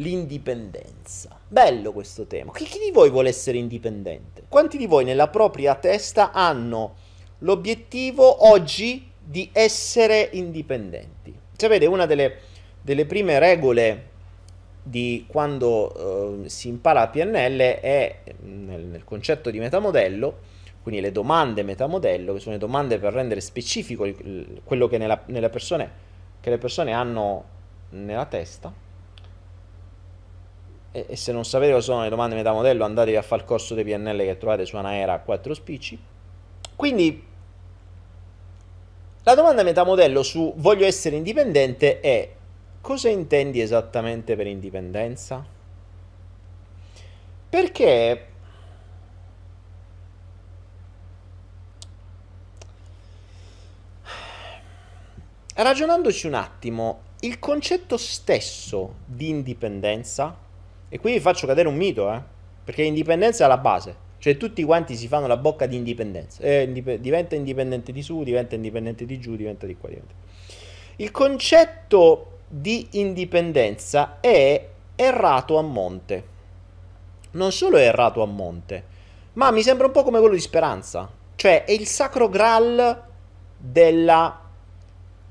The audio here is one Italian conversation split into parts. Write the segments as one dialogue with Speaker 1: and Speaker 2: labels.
Speaker 1: l'indipendenza. Bello questo tema. Chi, chi, di voi vuole essere indipendente? Quanti di voi nella propria testa hanno l'obiettivo oggi di essere indipendenti? Sapete, una delle, delle prime regole di quando eh, si impara a PNL è mm, nel, nel concetto di metamodello, quindi le domande metamodello, che sono le domande per rendere specifico quello che, nella, nelle persone, che le persone hanno nella testa, e, e, se non sapete cosa sono le domande metamodello andatevi a fare il corso dei PNL che trovate su Anaera a 4 spicci. Quindi la domanda metamodello su voglio essere indipendente è cosa intendi esattamente per indipendenza? Perché ragionandoci un attimo, il concetto stesso di indipendenza e qui vi faccio cadere un mito, eh? perché l'indipendenza è la base. Cioè tutti quanti si fanno la bocca di indipendenza. Eh, indip- diventa indipendente di su, diventa indipendente di giù, diventa di qua, diventa. Il concetto di indipendenza è errato a monte. Non solo è errato a monte, ma mi sembra un po' come quello di speranza. Cioè è il sacro graal della,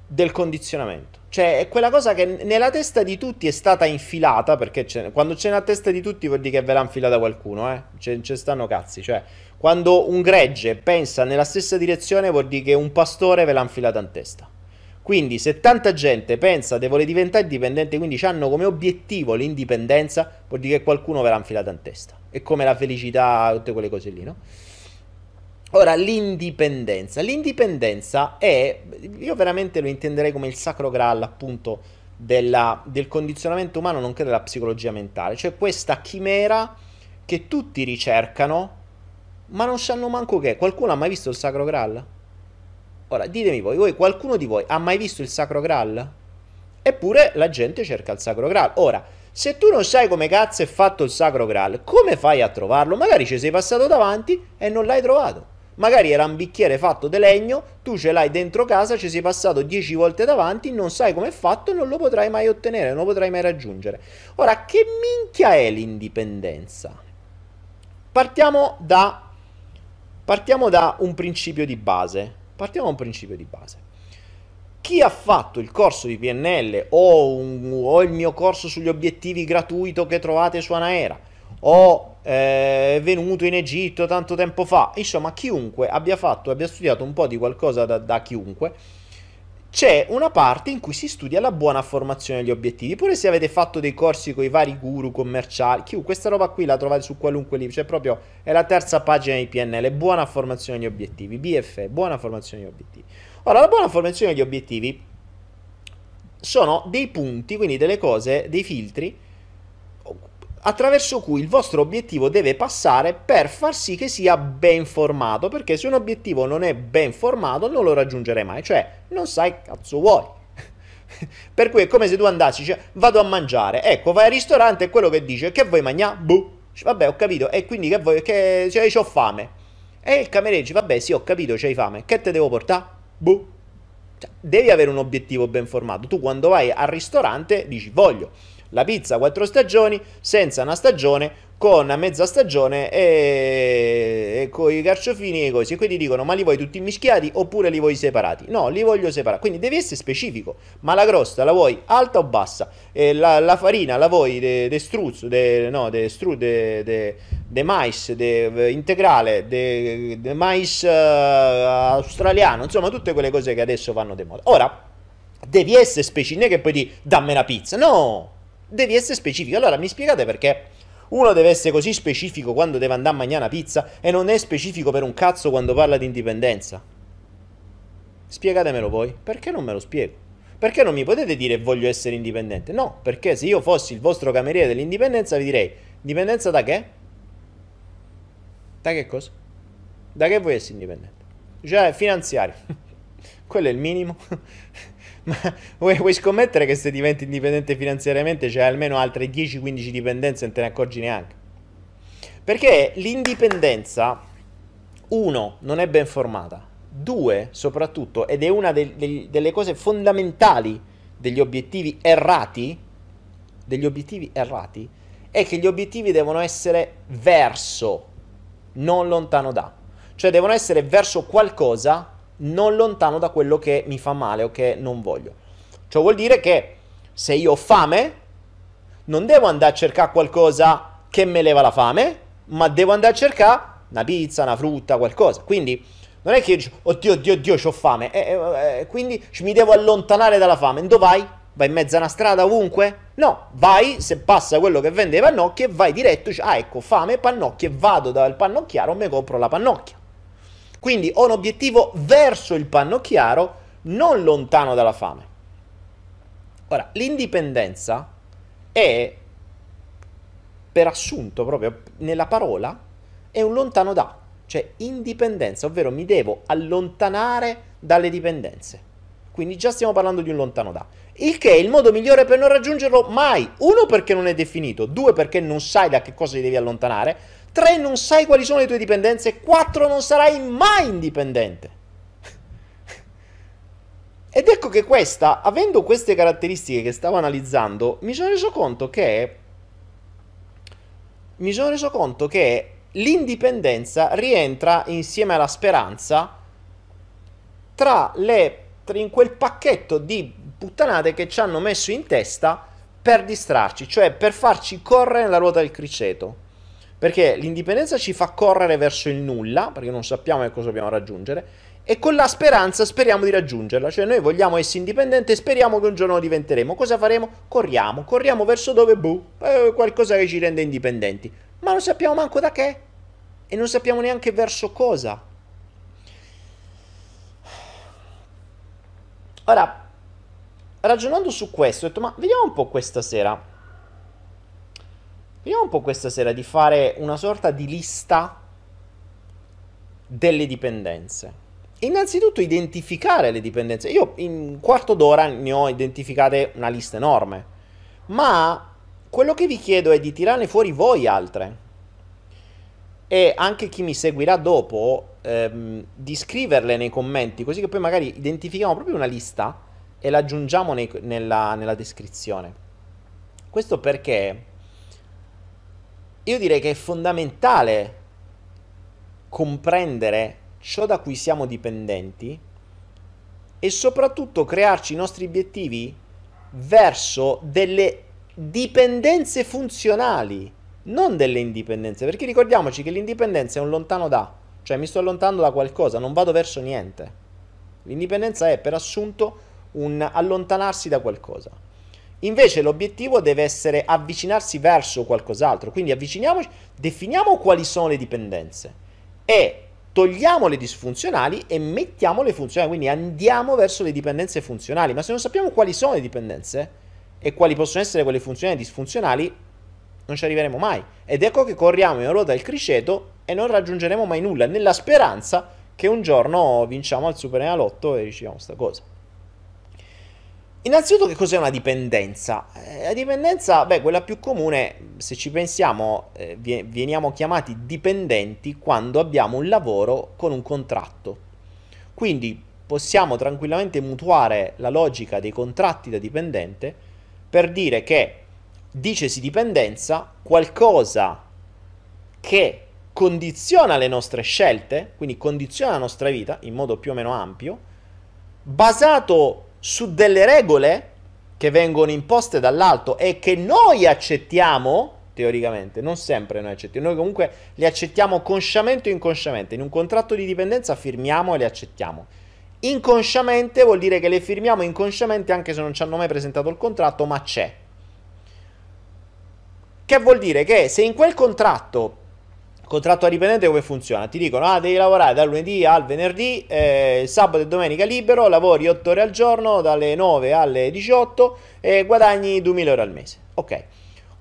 Speaker 1: del condizionamento. Cioè, è quella cosa che nella testa di tutti è stata infilata, perché c'è, quando c'è una testa di tutti vuol dire che ve l'ha infilata qualcuno, eh? C'è, c'è stanno cazzi, cioè, quando un gregge pensa nella stessa direzione vuol dire che un pastore ve l'ha infilata in testa. Quindi se tanta gente pensa di voler diventare indipendente, quindi hanno come obiettivo l'indipendenza, vuol dire che qualcuno ve l'ha infilata in testa. È come la felicità, tutte quelle cose lì, no? Ora, l'indipendenza. L'indipendenza è, io veramente lo intenderei come il sacro graal, appunto, della, del condizionamento umano, nonché della psicologia mentale. Cioè questa chimera che tutti ricercano, ma non sanno manco che. Qualcuno ha mai visto il sacro graal? Ora, ditemi voi, voi, qualcuno di voi ha mai visto il sacro graal? Eppure la gente cerca il sacro graal. Ora, se tu non sai come cazzo è fatto il sacro graal, come fai a trovarlo? Magari ci sei passato davanti e non l'hai trovato. Magari era un bicchiere fatto di legno, tu ce l'hai dentro casa, ci sei passato 10 volte davanti, non sai com'è fatto non lo potrai mai ottenere, non lo potrai mai raggiungere. Ora, che minchia è l'indipendenza? Partiamo da, partiamo da un principio di base. Partiamo da un principio di base chi ha fatto il corso di PNL o, un, o, il mio corso sugli obiettivi gratuito che trovate su Anaera o eh, è venuto in Egitto tanto tempo fa, insomma chiunque abbia fatto, abbia studiato un po' di qualcosa da, da chiunque, c'è una parte in cui si studia la buona formazione degli obiettivi. Pure se avete fatto dei corsi con i vari guru commerciali, chi, questa roba qui la trovate su qualunque libro, cioè proprio è la terza pagina di PNL, buona formazione degli obiettivi, BFE, buona formazione degli obiettivi. Ora, la buona formazione degli obiettivi sono dei punti, quindi delle cose, dei filtri attraverso cui il vostro obiettivo deve passare per far sì che sia ben formato, perché se un obiettivo non è ben formato non lo raggiungerai mai, cioè non sai cazzo vuoi. per cui è come se tu andassi, cioè, vado a mangiare, ecco, vai al ristorante e quello che dice, che vuoi mangiare? Boh, vabbè ho capito, e quindi che vuoi, che, cioè, ho fame. E il cameriere dice, vabbè sì ho capito, c'hai fame, che te devo portare? Boh. Cioè, devi avere un obiettivo ben formato, tu quando vai al ristorante dici voglio la pizza quattro stagioni senza una stagione con mezza stagione e, e con i carciofini e così. E quindi dicono: Ma li vuoi tutti mischiati oppure li vuoi separati? No, li voglio separati. Quindi devi essere specifico. Ma la crosta la vuoi alta o bassa? E la, la farina la vuoi de, de struzzo, de, no, de, stru, de, de, de mais, de, integrale, de, de mais uh, australiano. Insomma, tutte quelle cose che adesso vanno di moda. Ora, devi essere specifico. Non è che poi di dammi la pizza. No! devi essere specifico. Allora mi spiegate perché uno deve essere così specifico quando deve andare a mangiare una pizza e non è specifico per un cazzo quando parla di indipendenza? Spiegatemelo voi, perché non me lo spiego? Perché non mi potete dire voglio essere indipendente? No, perché se io fossi il vostro cameriere dell'indipendenza vi direi indipendenza da che? Da che cosa? Da che vuoi essere indipendente? Cioè finanziario. Quello è il minimo. vuoi, vuoi, scommettere che se diventi indipendente finanziariamente c'è almeno altre 10-15 dipendenze e non te ne accorgi neanche? Perché l'indipendenza, uno, non è ben formata, due, soprattutto, ed è una de- de- delle cose fondamentali degli obiettivi errati, degli obiettivi errati, è che gli obiettivi devono essere verso, non lontano da. Cioè devono essere verso qualcosa non lontano da quello che mi fa male o che non voglio. Ciò vuol dire che se io ho fame, non devo andare a cercare qualcosa che me leva la fame, ma devo andare a cercare una pizza, una frutta, qualcosa. Quindi non è che io dico, oddio, oddio, oddio, ho fame, e, eh, e, eh, e, eh, quindi mi devo allontanare dalla fame. Dove vai? Vai in mezzo a una strada ovunque? No, vai, se passa quello che vende i pannocchie, vai diretto, ah ecco, fame, pannocchie, vado dal pannocchiaro e mi compro la pannocchia. Quindi ho un obiettivo verso il panno chiaro, non lontano dalla fame. Ora, l'indipendenza è, per assunto proprio nella parola, è un lontano da, cioè indipendenza, ovvero mi devo allontanare dalle dipendenze. Quindi già stiamo parlando di un lontano da. Il che è il modo migliore per non raggiungerlo mai. Uno perché non è definito, due perché non sai da che cosa ti devi allontanare, 3 non sai quali sono le tue dipendenze, 4 non sarai mai indipendente. Ed ecco che questa, avendo queste caratteristiche che stavo analizzando, mi sono reso conto che mi sono reso conto che l'indipendenza rientra insieme alla speranza tra le in quel pacchetto di puttanate che ci hanno messo in testa per distrarci, cioè per farci correre nella ruota del criceto perché l'indipendenza ci fa correre verso il nulla, perché non sappiamo che cosa dobbiamo raggiungere, e con la speranza speriamo di raggiungerla, cioè noi vogliamo essere indipendenti e speriamo che un giorno lo diventeremo. Cosa faremo? Corriamo, corriamo verso dove? Boh, eh, qualcosa che ci rende indipendenti, ma non sappiamo manco da che e non sappiamo neanche verso cosa. Ora, ragionando su questo, ho detto, ma vediamo un po' questa sera. Vediamo un po' questa sera di fare una sorta di lista delle dipendenze. Innanzitutto identificare le dipendenze. Io in un quarto d'ora ne ho identificate una lista enorme, ma quello che vi chiedo è di tirarne fuori voi altre e anche chi mi seguirà dopo ehm, di scriverle nei commenti, così che poi magari identifichiamo proprio una lista e la aggiungiamo nei, nella, nella descrizione. Questo perché io direi che è fondamentale comprendere ciò da cui siamo dipendenti e soprattutto crearci i nostri obiettivi verso delle dipendenze funzionali, non delle indipendenze, perché ricordiamoci che l'indipendenza è un lontano da, cioè mi sto allontanando da qualcosa, non vado verso niente. L'indipendenza è per assunto un allontanarsi da qualcosa. Invece l'obiettivo deve essere avvicinarsi verso qualcos'altro, quindi avviciniamoci, definiamo quali sono le dipendenze e togliamo le disfunzionali e mettiamo le funzionali, quindi andiamo verso le dipendenze funzionali, ma se non sappiamo quali sono le dipendenze e quali possono essere quelle funzionali e disfunzionali, non ci arriveremo mai. Ed ecco che corriamo in ruota del criceto e non raggiungeremo mai nulla, nella speranza che un giorno vinciamo al Super Enalotto e riusciamo a questa cosa. Innanzitutto che cos'è una dipendenza? Eh, la dipendenza, beh, quella più comune, se ci pensiamo, eh, veniamo chiamati dipendenti quando abbiamo un lavoro con un contratto. Quindi possiamo tranquillamente mutuare la logica dei contratti da dipendente per dire che dicesi dipendenza qualcosa che condiziona le nostre scelte, quindi condiziona la nostra vita in modo più o meno ampio, basato su delle regole che vengono imposte dall'alto e che noi accettiamo, teoricamente, non sempre noi accettiamo, noi comunque le accettiamo consciamente o inconsciamente, in un contratto di dipendenza firmiamo e le accettiamo. Inconsciamente vuol dire che le firmiamo inconsciamente anche se non ci hanno mai presentato il contratto, ma c'è. Che vuol dire che se in quel contratto Contratto a dipendente come funziona? Ti dicono, ah, devi lavorare dal lunedì al venerdì, eh, sabato e domenica libero, lavori 8 ore al giorno, dalle 9 alle 18 e guadagni 2000 euro al mese. Ok.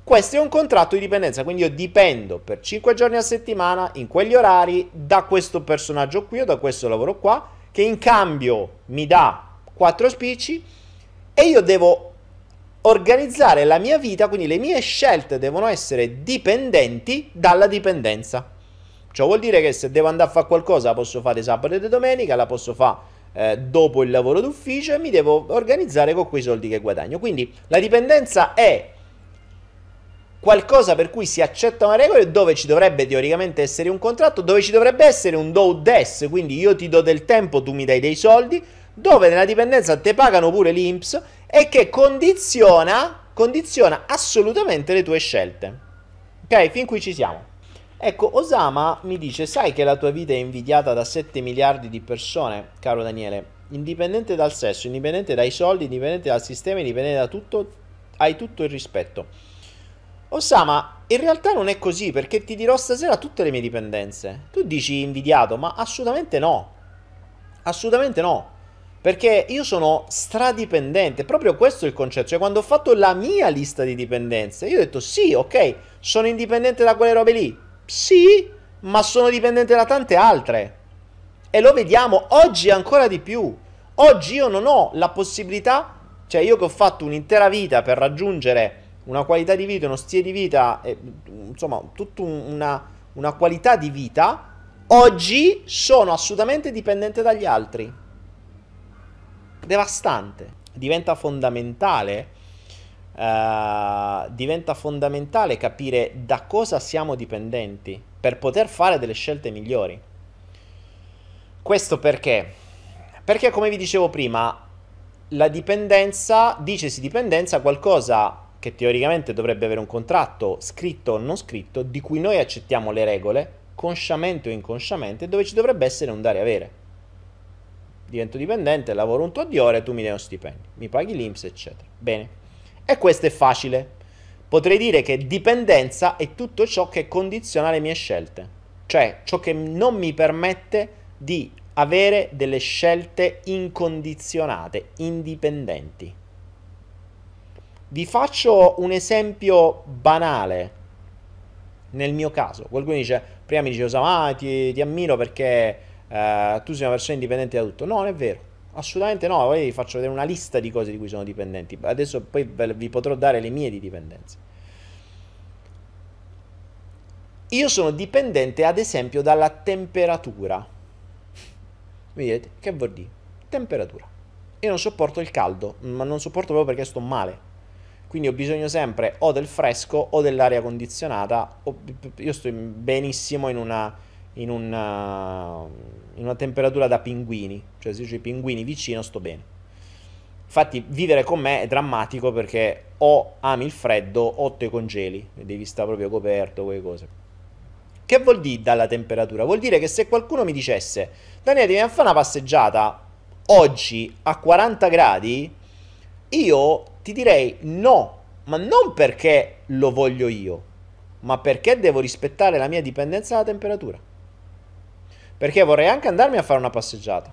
Speaker 1: Questo è un contratto di dipendenza, quindi io dipendo per 5 giorni a settimana, in quegli orari, da questo personaggio qui o da questo lavoro qua, che in cambio mi dà 4 spicci e io devo organizzare la mia vita, quindi le mie scelte devono essere dipendenti dalla dipendenza. Ciò vuol dire che se devo andare a fare qualcosa la posso fare sabato e domenica, la posso fare eh, dopo il lavoro d'ufficio e mi devo organizzare con quei soldi che guadagno. Quindi la dipendenza è qualcosa per cui si accettano una regola dove ci dovrebbe teoricamente essere un contratto, dove ci dovrebbe essere un do des, quindi io ti do del tempo, tu mi dai dei soldi, dove nella dipendenza te pagano pure l'INPS e che condiziona, condiziona assolutamente le tue scelte. Ok, fin qui ci siamo. Ecco, Osama mi dice, sai che la tua vita è invidiata da 7 miliardi di persone, caro Daniele, indipendente dal sesso, indipendente dai soldi, indipendente dal sistema, indipendente da tutto, hai tutto il rispetto. Osama, in realtà non è così perché ti dirò stasera tutte le mie dipendenze. Tu dici invidiato, ma assolutamente no. Assolutamente no. Perché io sono stradipendente, proprio questo è il concetto. Cioè, quando ho fatto la mia lista di dipendenze, io ho detto sì, ok, sono indipendente da quelle robe lì. Sì, ma sono dipendente da tante altre. E lo vediamo oggi ancora di più. Oggi io non ho la possibilità, cioè io che ho fatto un'intera vita per raggiungere una qualità di vita, uno stile di vita, e, insomma, tutta una, una qualità di vita, oggi sono assolutamente dipendente dagli altri devastante, diventa fondamentale. Uh, diventa fondamentale capire da cosa siamo dipendenti per poter fare delle scelte migliori. Questo perché? Perché come vi dicevo prima, la dipendenza, dice dicesi dipendenza, qualcosa che teoricamente dovrebbe avere un contratto scritto o non scritto, di cui noi accettiamo le regole, consciamente o inconsciamente, dove ci dovrebbe essere un dare e avere divento dipendente, lavoro un tot di ore, tu mi dai uno stipendio, mi paghi l'Inps, eccetera. Bene. E questo è facile. Potrei dire che dipendenza è tutto ciò che condiziona le mie scelte, cioè ciò che non mi permette di avere delle scelte incondizionate, indipendenti. Vi faccio un esempio banale. Nel mio caso, qualcuno dice, prima mi diceva, ah, ti, ti ammiro perché eh, tu sei una persona indipendente da tutto. No, non è vero. Assolutamente no, poi vi faccio vedere una lista di cose di cui sono dipendenti. Adesso poi vi potrò dare le mie di dipendenze. Io sono dipendente ad esempio dalla temperatura. Vedete? Che vuol dire? Temperatura. Io non sopporto il caldo, ma non sopporto proprio perché sto male. Quindi ho bisogno sempre o del fresco o dell'aria condizionata. io sto benissimo in una in una, eh, in una temperatura da pinguini, cioè se io ho i pinguini vicino sto bene. Infatti vivere con me è drammatico perché o ami il freddo o te congeli, devi stare proprio coperto, quelle cose. Che vuol dire dalla temperatura? Vuol dire che se qualcuno mi dicesse, Daniele devi fare una passeggiata oggi a 40 gradi, io ti direi no, ma non perché lo voglio io, ma perché devo rispettare la mia dipendenza dalla temperatura. Perché vorrei anche andarmi a fare una passeggiata.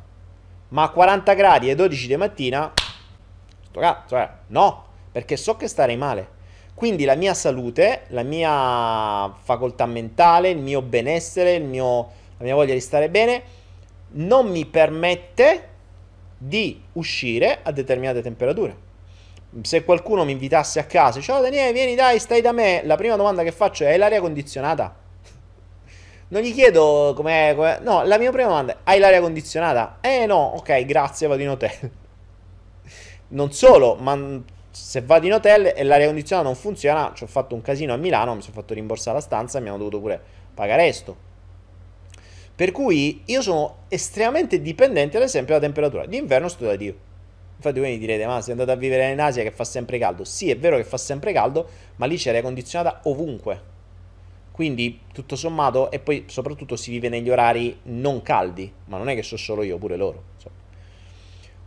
Speaker 1: Ma a 40 gradi e 12 di mattina... Sto cazzo, eh. No, perché so che starei male. Quindi la mia salute, la mia facoltà mentale, il mio benessere, il mio, la mia voglia di stare bene, non mi permette di uscire a determinate temperature. Se qualcuno mi invitasse a casa, ciao oh, Daniele, vieni dai, stai da me, la prima domanda che faccio è l'aria condizionata? Non gli chiedo com'è, com'è. No, la mia prima domanda è: hai l'aria condizionata? Eh no, ok, grazie, vado in hotel. Non solo, ma se vado in hotel e l'aria condizionata non funziona, ci ho fatto un casino a Milano, mi sono fatto rimborsare la stanza e mi hanno dovuto pure pagare esto. Per cui io sono estremamente dipendente, ad esempio, dalla temperatura. D'inverno sto da Dio. Infatti voi mi direte, ma sei andato a vivere in Asia che fa sempre caldo. Sì, è vero che fa sempre caldo, ma lì c'è l'aria condizionata ovunque. Quindi tutto sommato e poi soprattutto si vive negli orari non caldi, ma non è che so solo io, pure loro. Insomma.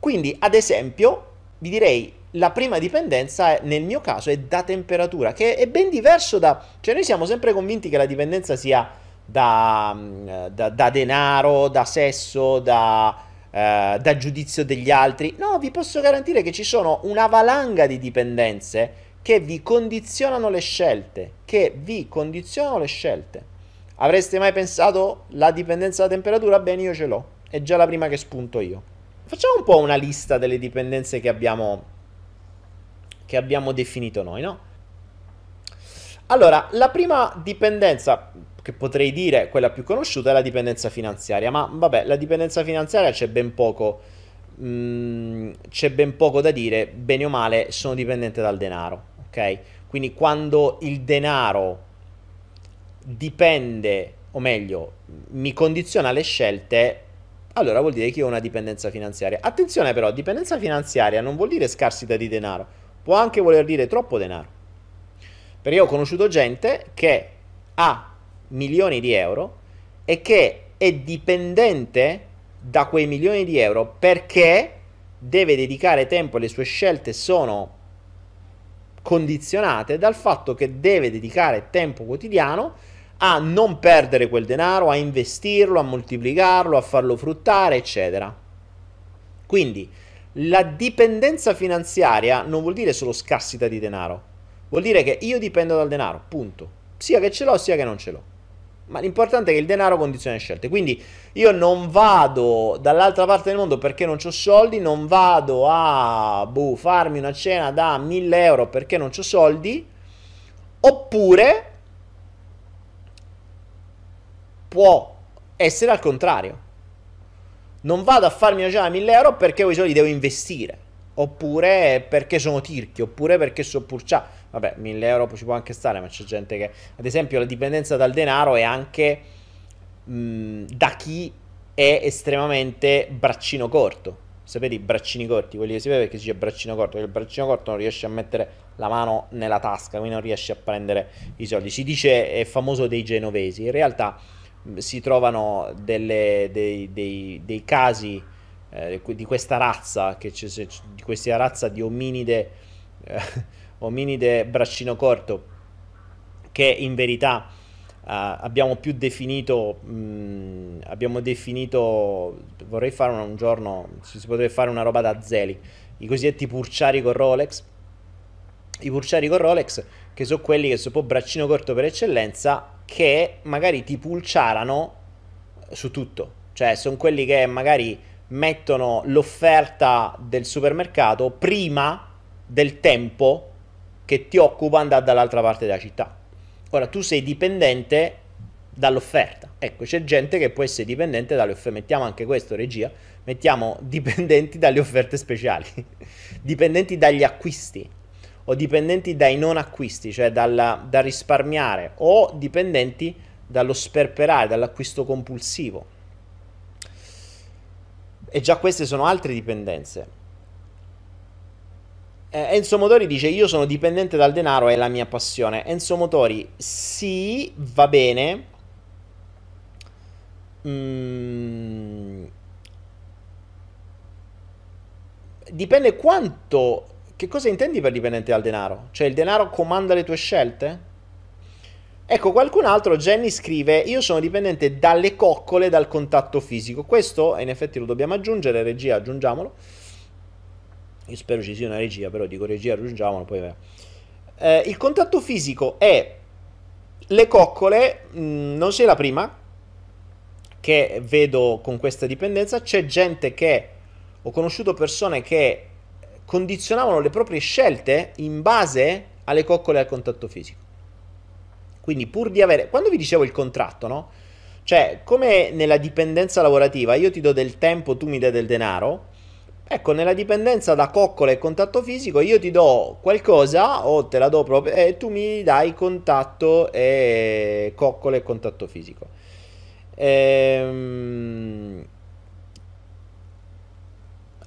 Speaker 1: Quindi ad esempio vi direi la prima dipendenza nel mio caso è da temperatura, che è ben diverso da... cioè noi siamo sempre convinti che la dipendenza sia da, mm, da, da denaro, da sesso, da, eh, da giudizio degli altri. No, vi posso garantire che ci sono una valanga di dipendenze che vi condizionano le scelte, che vi condizionano le scelte. Avreste mai pensato la dipendenza da temperatura? Bene, io ce l'ho, è già la prima che spunto io. Facciamo un po' una lista delle dipendenze che abbiamo, che abbiamo definito noi, no? Allora, la prima dipendenza, che potrei dire quella più conosciuta, è la dipendenza finanziaria, ma vabbè, la dipendenza finanziaria c'è ben poco mm, c'è ben poco da dire, bene o male sono dipendente dal denaro ok? Quindi quando il denaro dipende, o meglio, mi condiziona le scelte, allora vuol dire che ho una dipendenza finanziaria. Attenzione però, dipendenza finanziaria non vuol dire scarsità di denaro, può anche voler dire troppo denaro. Perché io ho conosciuto gente che ha milioni di euro e che è dipendente da quei milioni di euro perché deve dedicare tempo, le sue scelte sono condizionate dal fatto che deve dedicare tempo quotidiano a non perdere quel denaro, a investirlo, a moltiplicarlo, a farlo fruttare, eccetera. Quindi la dipendenza finanziaria non vuol dire solo scarsità di denaro, vuol dire che io dipendo dal denaro, punto. Sia che ce l'ho, sia che non ce l'ho ma l'importante è che il denaro condiziona le scelte. Quindi io non vado dall'altra parte del mondo perché non ho soldi, non vado a buh, farmi una cena da 1000 euro perché non ho soldi, oppure può essere al contrario. Non vado a farmi una cena da 1000 euro perché ho i soldi devo investire, oppure perché sono tirchio, oppure perché so purcià vabbè, 1000 euro ci può anche stare, ma c'è gente che, ad esempio, la dipendenza dal denaro è anche mh, mm, da chi è estremamente braccino corto. Sapete i braccini corti, quelli che si vede perché si dice braccino corto, perché il braccino corto non riesce a mettere la mano nella tasca, quindi non riesce a prendere i soldi. Si dice è famoso dei genovesi, in realtà mm, si trovano delle, dei, dei, dei casi eh, di questa razza, che c'è, c'è, di questa razza di ominide eh, ominide braccino corto, che in verità uh, abbiamo più definito, mh, mm, abbiamo definito, vorrei fare un, giorno, si potrebbe fare una roba da zeli, i cosiddetti purciari con Rolex, i purciari con Rolex, che sono quelli che sono un po' braccino corto per eccellenza, che magari ti pulciarano su tutto. Cioè, sono quelli che magari mettono l'offerta del supermercato prima del tempo che ti occupa andare dall'altra parte della città. Ora tu sei dipendente dall'offerta. Ecco, c'è gente che può essere dipendente dalle offerte. Mettiamo anche questo, regia. Mettiamo dipendenti dalle offerte speciali, dipendenti dagli acquisti o dipendenti dai non acquisti, cioè dalla, da risparmiare o dipendenti dallo sperperare, dall'acquisto compulsivo. E già queste sono altre dipendenze. Eh, Enzo Motori dice io sono dipendente dal denaro, è la mia passione. Enzo Motori, sì, va bene. Mm. Dipende quanto... Che cosa intendi per dipendente dal denaro? Cioè il denaro comanda le tue scelte? Ecco, qualcun altro, Jenny scrive, io sono dipendente dalle coccole, dal contatto fisico. Questo, in effetti, lo dobbiamo aggiungere, regia, aggiungiamolo. Io spero ci sia una regia, però dico regia, aggiungiamolo poi. Eh, il contatto fisico è le coccole, mh, mm, non sei la prima che vedo con questa dipendenza, c'è gente che ho conosciuto persone che condizionavano le proprie scelte in base alle coccole e al contatto fisico. Quindi pur di avere, quando vi dicevo il contratto, no? Cioè, come nella dipendenza lavorativa, io ti do del tempo, tu mi dai del denaro, Ecco, nella dipendenza da coccola e contatto fisico, io ti do qualcosa o te la do proprio e tu mi dai contatto e coccola e contatto fisico. Ehm...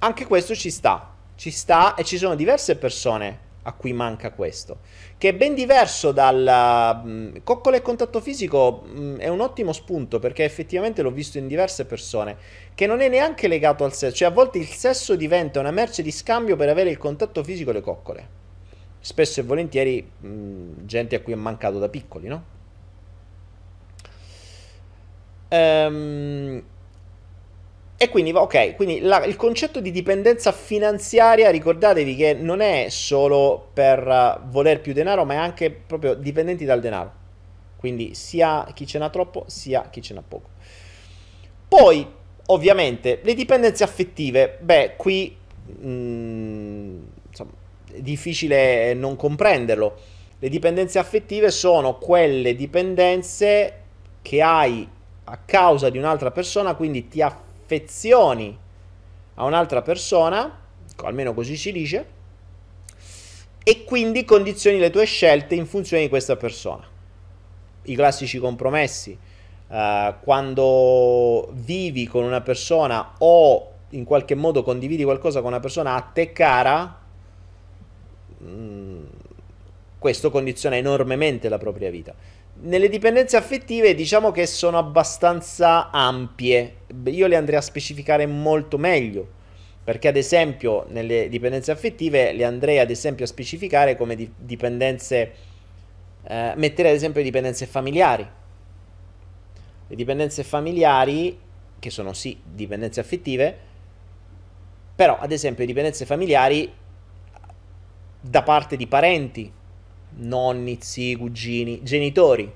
Speaker 1: Anche questo ci sta, ci sta e ci sono diverse persone a cui manca questo, che è ben diverso dal... Coccole e contatto fisico è un ottimo spunto perché effettivamente l'ho visto in diverse persone, che non è neanche legato al sesso, cioè a volte il sesso diventa una merce di scambio per avere il contatto fisico e le coccole, spesso e volentieri mh, gente a cui è mancato da piccoli, no? Ehm... E quindi, ok, quindi la, il concetto di dipendenza finanziaria, ricordatevi che non è solo per eh, voler più denaro, ma è anche proprio dipendenti dal denaro. Quindi sia chi ce n'ha troppo, sia chi ce n'ha poco. Poi, ovviamente, le dipendenze affettive. Beh, qui mh, mm, insomma, è difficile non comprenderlo. Le dipendenze affettive sono quelle dipendenze che hai a causa di un'altra persona, quindi ti affettano affezioni a un'altra persona, almeno così si dice, e quindi condizioni le tue scelte in funzione di questa persona. I classici compromessi. Uh, quando vivi con una persona o in qualche modo condividi qualcosa con una persona a te cara, mh, mm, questo condiziona enormemente la propria vita. Nelle dipendenze affettive diciamo che sono abbastanza ampie, io le andrei a specificare molto meglio, perché ad esempio nelle dipendenze affettive le andrei ad esempio a specificare come di- dipendenze, eh, mettere ad esempio dipendenze familiari. Le dipendenze familiari, che sono sì dipendenze affettive, però ad esempio dipendenze familiari da parte di parenti, nonni, zii, cugini, genitori,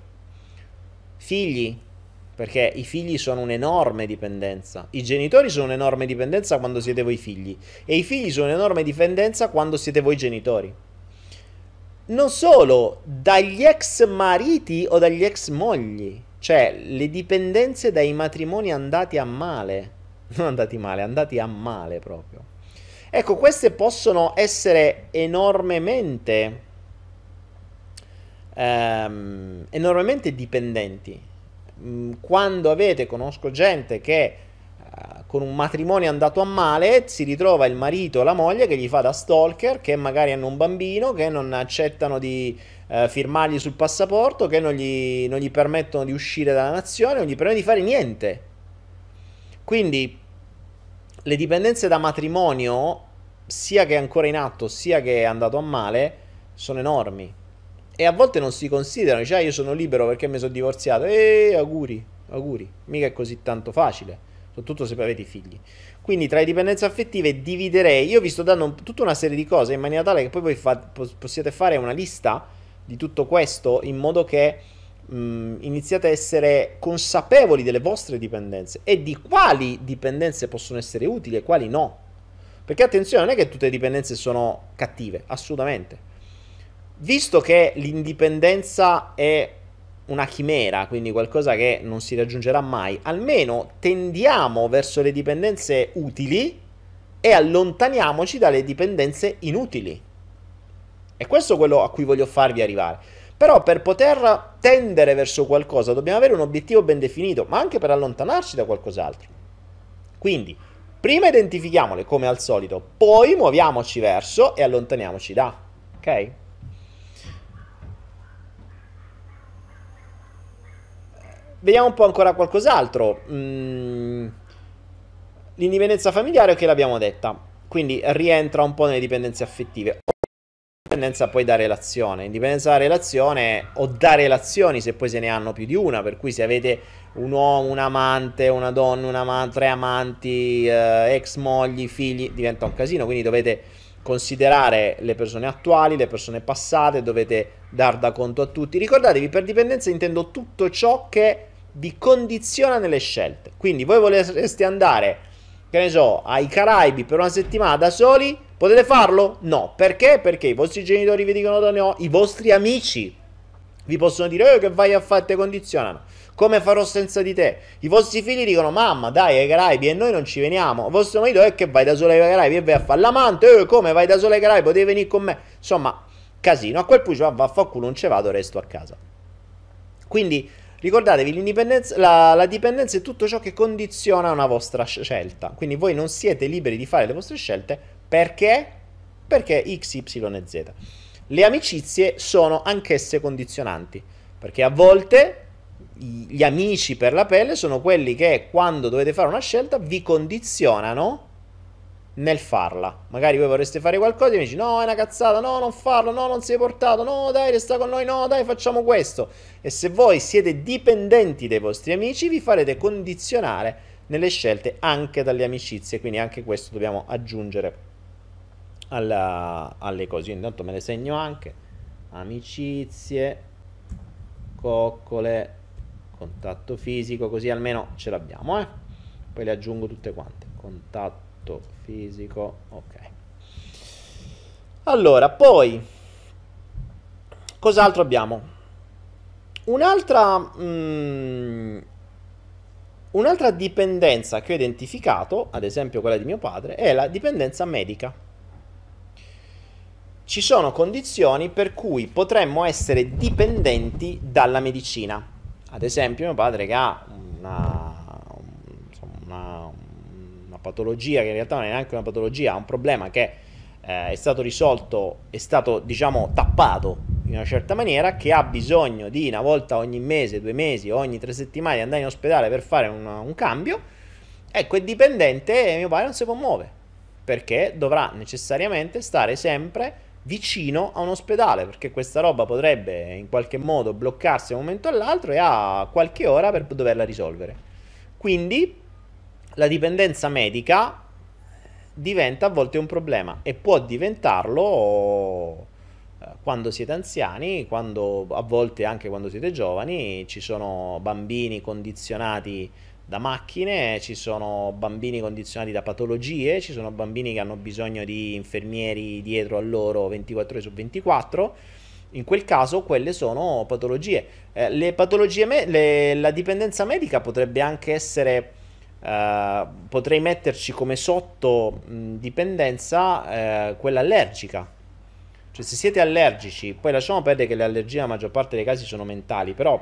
Speaker 1: figli, perché i figli sono un'enorme dipendenza, i genitori sono un'enorme dipendenza quando siete voi figli e i figli sono un'enorme dipendenza quando siete voi genitori. Non solo dagli ex mariti o dagli ex mogli, cioè le dipendenze dai matrimoni andati a male, non andati male, andati a male proprio. Ecco, queste possono essere enormemente ehm, enormemente dipendenti. Mm, quando avete, conosco gente che eh, con un matrimonio andato a male, si ritrova il marito o la moglie che gli fa da stalker, che magari hanno un bambino, che non accettano di eh, firmargli sul passaporto, che non gli, non gli, permettono di uscire dalla nazione, non gli permettono di fare niente. Quindi le dipendenze da matrimonio, sia che è ancora in atto, sia che è andato a male, sono enormi e a volte non si considerano, cioè io sono libero perché mi sono divorziato, e auguri, auguri, mica è così tanto facile, soprattutto se avete figli. Quindi tra le dipendenze affettive dividerei, io vi sto dando tutta una serie di cose in maniera tale che poi voi fa, possiate fare una lista di tutto questo in modo che mh, iniziate a essere consapevoli delle vostre dipendenze e di quali dipendenze possono essere utili e quali no. Perché attenzione, non è che tutte le dipendenze sono cattive, assolutamente Visto che l'indipendenza è una chimera, quindi qualcosa che non si raggiungerà mai, almeno tendiamo verso le dipendenze utili e allontaniamoci dalle dipendenze inutili. E questo è quello a cui voglio farvi arrivare. Però per poter tendere verso qualcosa dobbiamo avere un obiettivo ben definito, ma anche per allontanarci da qualcos'altro. Quindi, prima identifichiamole come al solito, poi muoviamoci verso e allontaniamoci da. Ok? Vediamo un po' ancora qualcos'altro. Mm, l'indipendenza familiare, che l'abbiamo detta. Quindi rientra un po' nelle dipendenze affettive. O Indipendenza poi da relazione. Indipendenza da relazione o da relazioni se poi se ne hanno più di una. Per cui se avete un uomo, un amante, una donna, un amante, tre amanti, eh, ex mogli, figli, diventa un casino. Quindi dovete considerare le persone attuali, le persone passate, dovete dar da conto a tutti. Ricordatevi, per dipendenza intendo tutto ciò che vi condiziona nelle scelte. Quindi voi volereste andare, che ne so, ai Caraibi per una settimana da soli, potete farlo? No, perché? Perché i vostri genitori vi dicono da no, i vostri amici vi possono dire oh, che vai a fare, te condizionano. Come farò senza di te? I vostri figli dicono mamma dai ai Caraibi e noi non ci veniamo. Il vostro marito è eh, che vai da solo ai Caraibi e vai a fare l'amante, oh, come vai da solo ai Caraibi, potevi venire con me. Insomma, casino. A quel punto va, ah, va, culo, non ce vado, resto a casa. Quindi Ricordatevi, la, la dipendenza è tutto ciò che condiziona una vostra scelta. Quindi voi non siete liberi di fare le vostre scelte perché? Perché X, Y e Z. Le amicizie sono anch'esse condizionanti, perché a volte gli amici per la pelle sono quelli che quando dovete fare una scelta vi condizionano nel farla. Magari voi vorreste fare qualcosa e mi dici no, è una cazzata, no, non farlo, no, non si è portato, no, dai, resta con noi, no, dai, facciamo questo. E se voi siete dipendenti dai vostri amici, vi farete condizionare nelle scelte anche dalle amicizie, quindi anche questo dobbiamo aggiungere alla, alle cose. Io intanto me le segno anche. Amicizie, coccole, contatto fisico, così almeno ce l'abbiamo, eh. Poi le aggiungo tutte quante. Contatto contatto fisico, ok. Allora, poi, cos'altro abbiamo? Un'altra, mh, mm, un'altra dipendenza che ho identificato, ad esempio quella di mio padre, è la dipendenza medica. Ci sono condizioni per cui potremmo essere dipendenti dalla medicina. Ad esempio mio padre che ha una, una, patologia che in realtà non è neanche una patologia, è un problema che eh, è stato risolto, è stato diciamo tappato in una certa maniera, che ha bisogno di una volta ogni mese, due mesi, ogni tre settimane andare in ospedale per fare un, un cambio, ecco, il dipendente mio padre non si può muovere, perché dovrà necessariamente stare sempre vicino a un ospedale perché questa roba potrebbe in qualche modo bloccarsi da un momento all'altro e ha qualche ora per doverla risolvere. Quindi la dipendenza medica diventa a volte un problema e può diventarlo eh, quando siete anziani, quando, a volte anche quando siete giovani, ci sono bambini condizionati da macchine, ci sono bambini condizionati da patologie, ci sono bambini che hanno bisogno di infermieri dietro a loro 24 ore su 24. In quel caso quelle sono patologie. Eh, le patologie me- le, la dipendenza medica potrebbe anche essere eh, potrei metterci come sotto dipendenza uh, quella allergica. Cioè, se siete allergici, poi lasciamo perdere che le allergie nella maggior parte dei casi sono mentali, però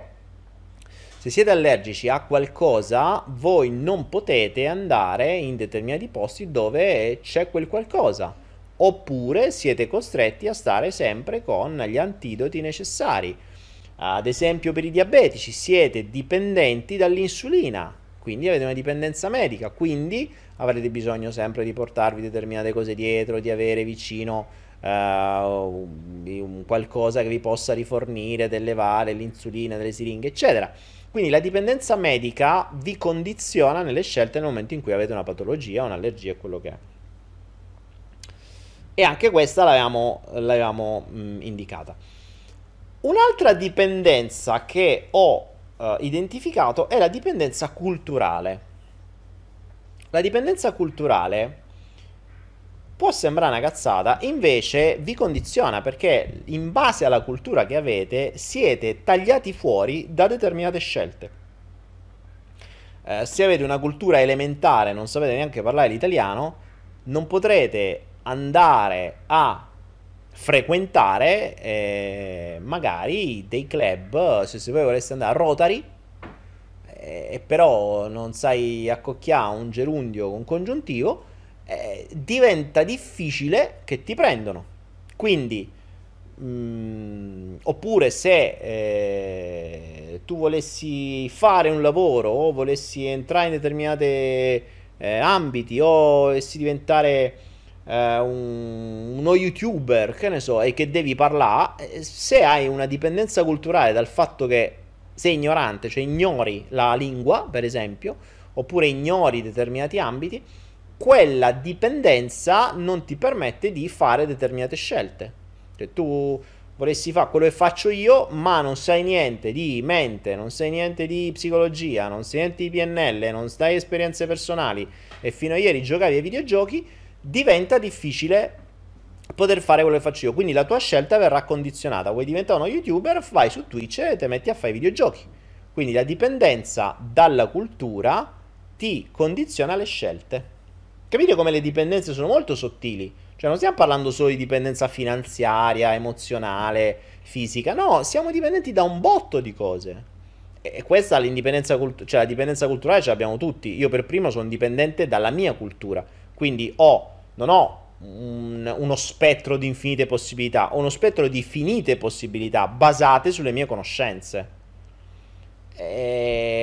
Speaker 1: se siete allergici a qualcosa, voi non potete andare in determinati posti dove c'è quel qualcosa. Oppure siete costretti a stare sempre con gli antidoti necessari. Ad esempio, per i diabetici siete dipendenti dall'insulina quindi avete una dipendenza medica, quindi avrete bisogno sempre di portarvi determinate cose dietro, di avere vicino uh, qualcosa che vi possa rifornire delle vale, l'insulina, delle siringhe, eccetera. Quindi la dipendenza medica vi condiziona nelle scelte nel momento in cui avete una patologia, un'allergia e quello che è. E anche questa l'avevamo, l'avevamo mh, mm, indicata. Un'altra dipendenza che ho uh, identificato è la dipendenza culturale. La dipendenza culturale può sembrare una cazzata, invece vi condiziona perché in base alla cultura che avete siete tagliati fuori da determinate scelte. Eh, se avete una cultura elementare, non sapete neanche parlare l'italiano, non potrete andare a frequentare eh, magari dei club, se, se voi voleste andare a Rotary, eh, e però non sai accocchiare un gerundio con congiuntivo, eh, diventa difficile che ti prendano. Quindi, mh, mm, oppure se eh, tu volessi fare un lavoro o volessi entrare in determinati eh, ambiti o volessi diventare eh, un, uno youtuber, che ne so, e che devi parlare, eh, se hai una dipendenza culturale dal fatto che sei ignorante, cioè ignori la lingua, per esempio, oppure ignori determinati ambiti, quella dipendenza non ti permette di fare determinate scelte. Cioè tu volessi fare quello che faccio io, ma non sai niente di mente, non sai niente di psicologia, non sai niente di PNL, non sai esperienze personali e fino a ieri giocavi ai videogiochi, diventa difficile poter fare quello che faccio io. Quindi la tua scelta verrà condizionata. Vuoi diventare uno youtuber? Vai su Twitch e ti metti a fare i videogiochi. Quindi la dipendenza dalla cultura ti condiziona le scelte. Capite come le dipendenze sono molto sottili? Cioè non stiamo parlando solo di dipendenza finanziaria, emozionale, fisica. No, siamo dipendenti da un botto di cose. E questa l'indipendenza culturale, cioè la dipendenza culturale ce l'abbiamo tutti. Io per primo sono dipendente dalla mia cultura. Quindi ho non ho un, uno spettro di infinite possibilità, ho uno spettro di finite possibilità basate sulle mie conoscenze. E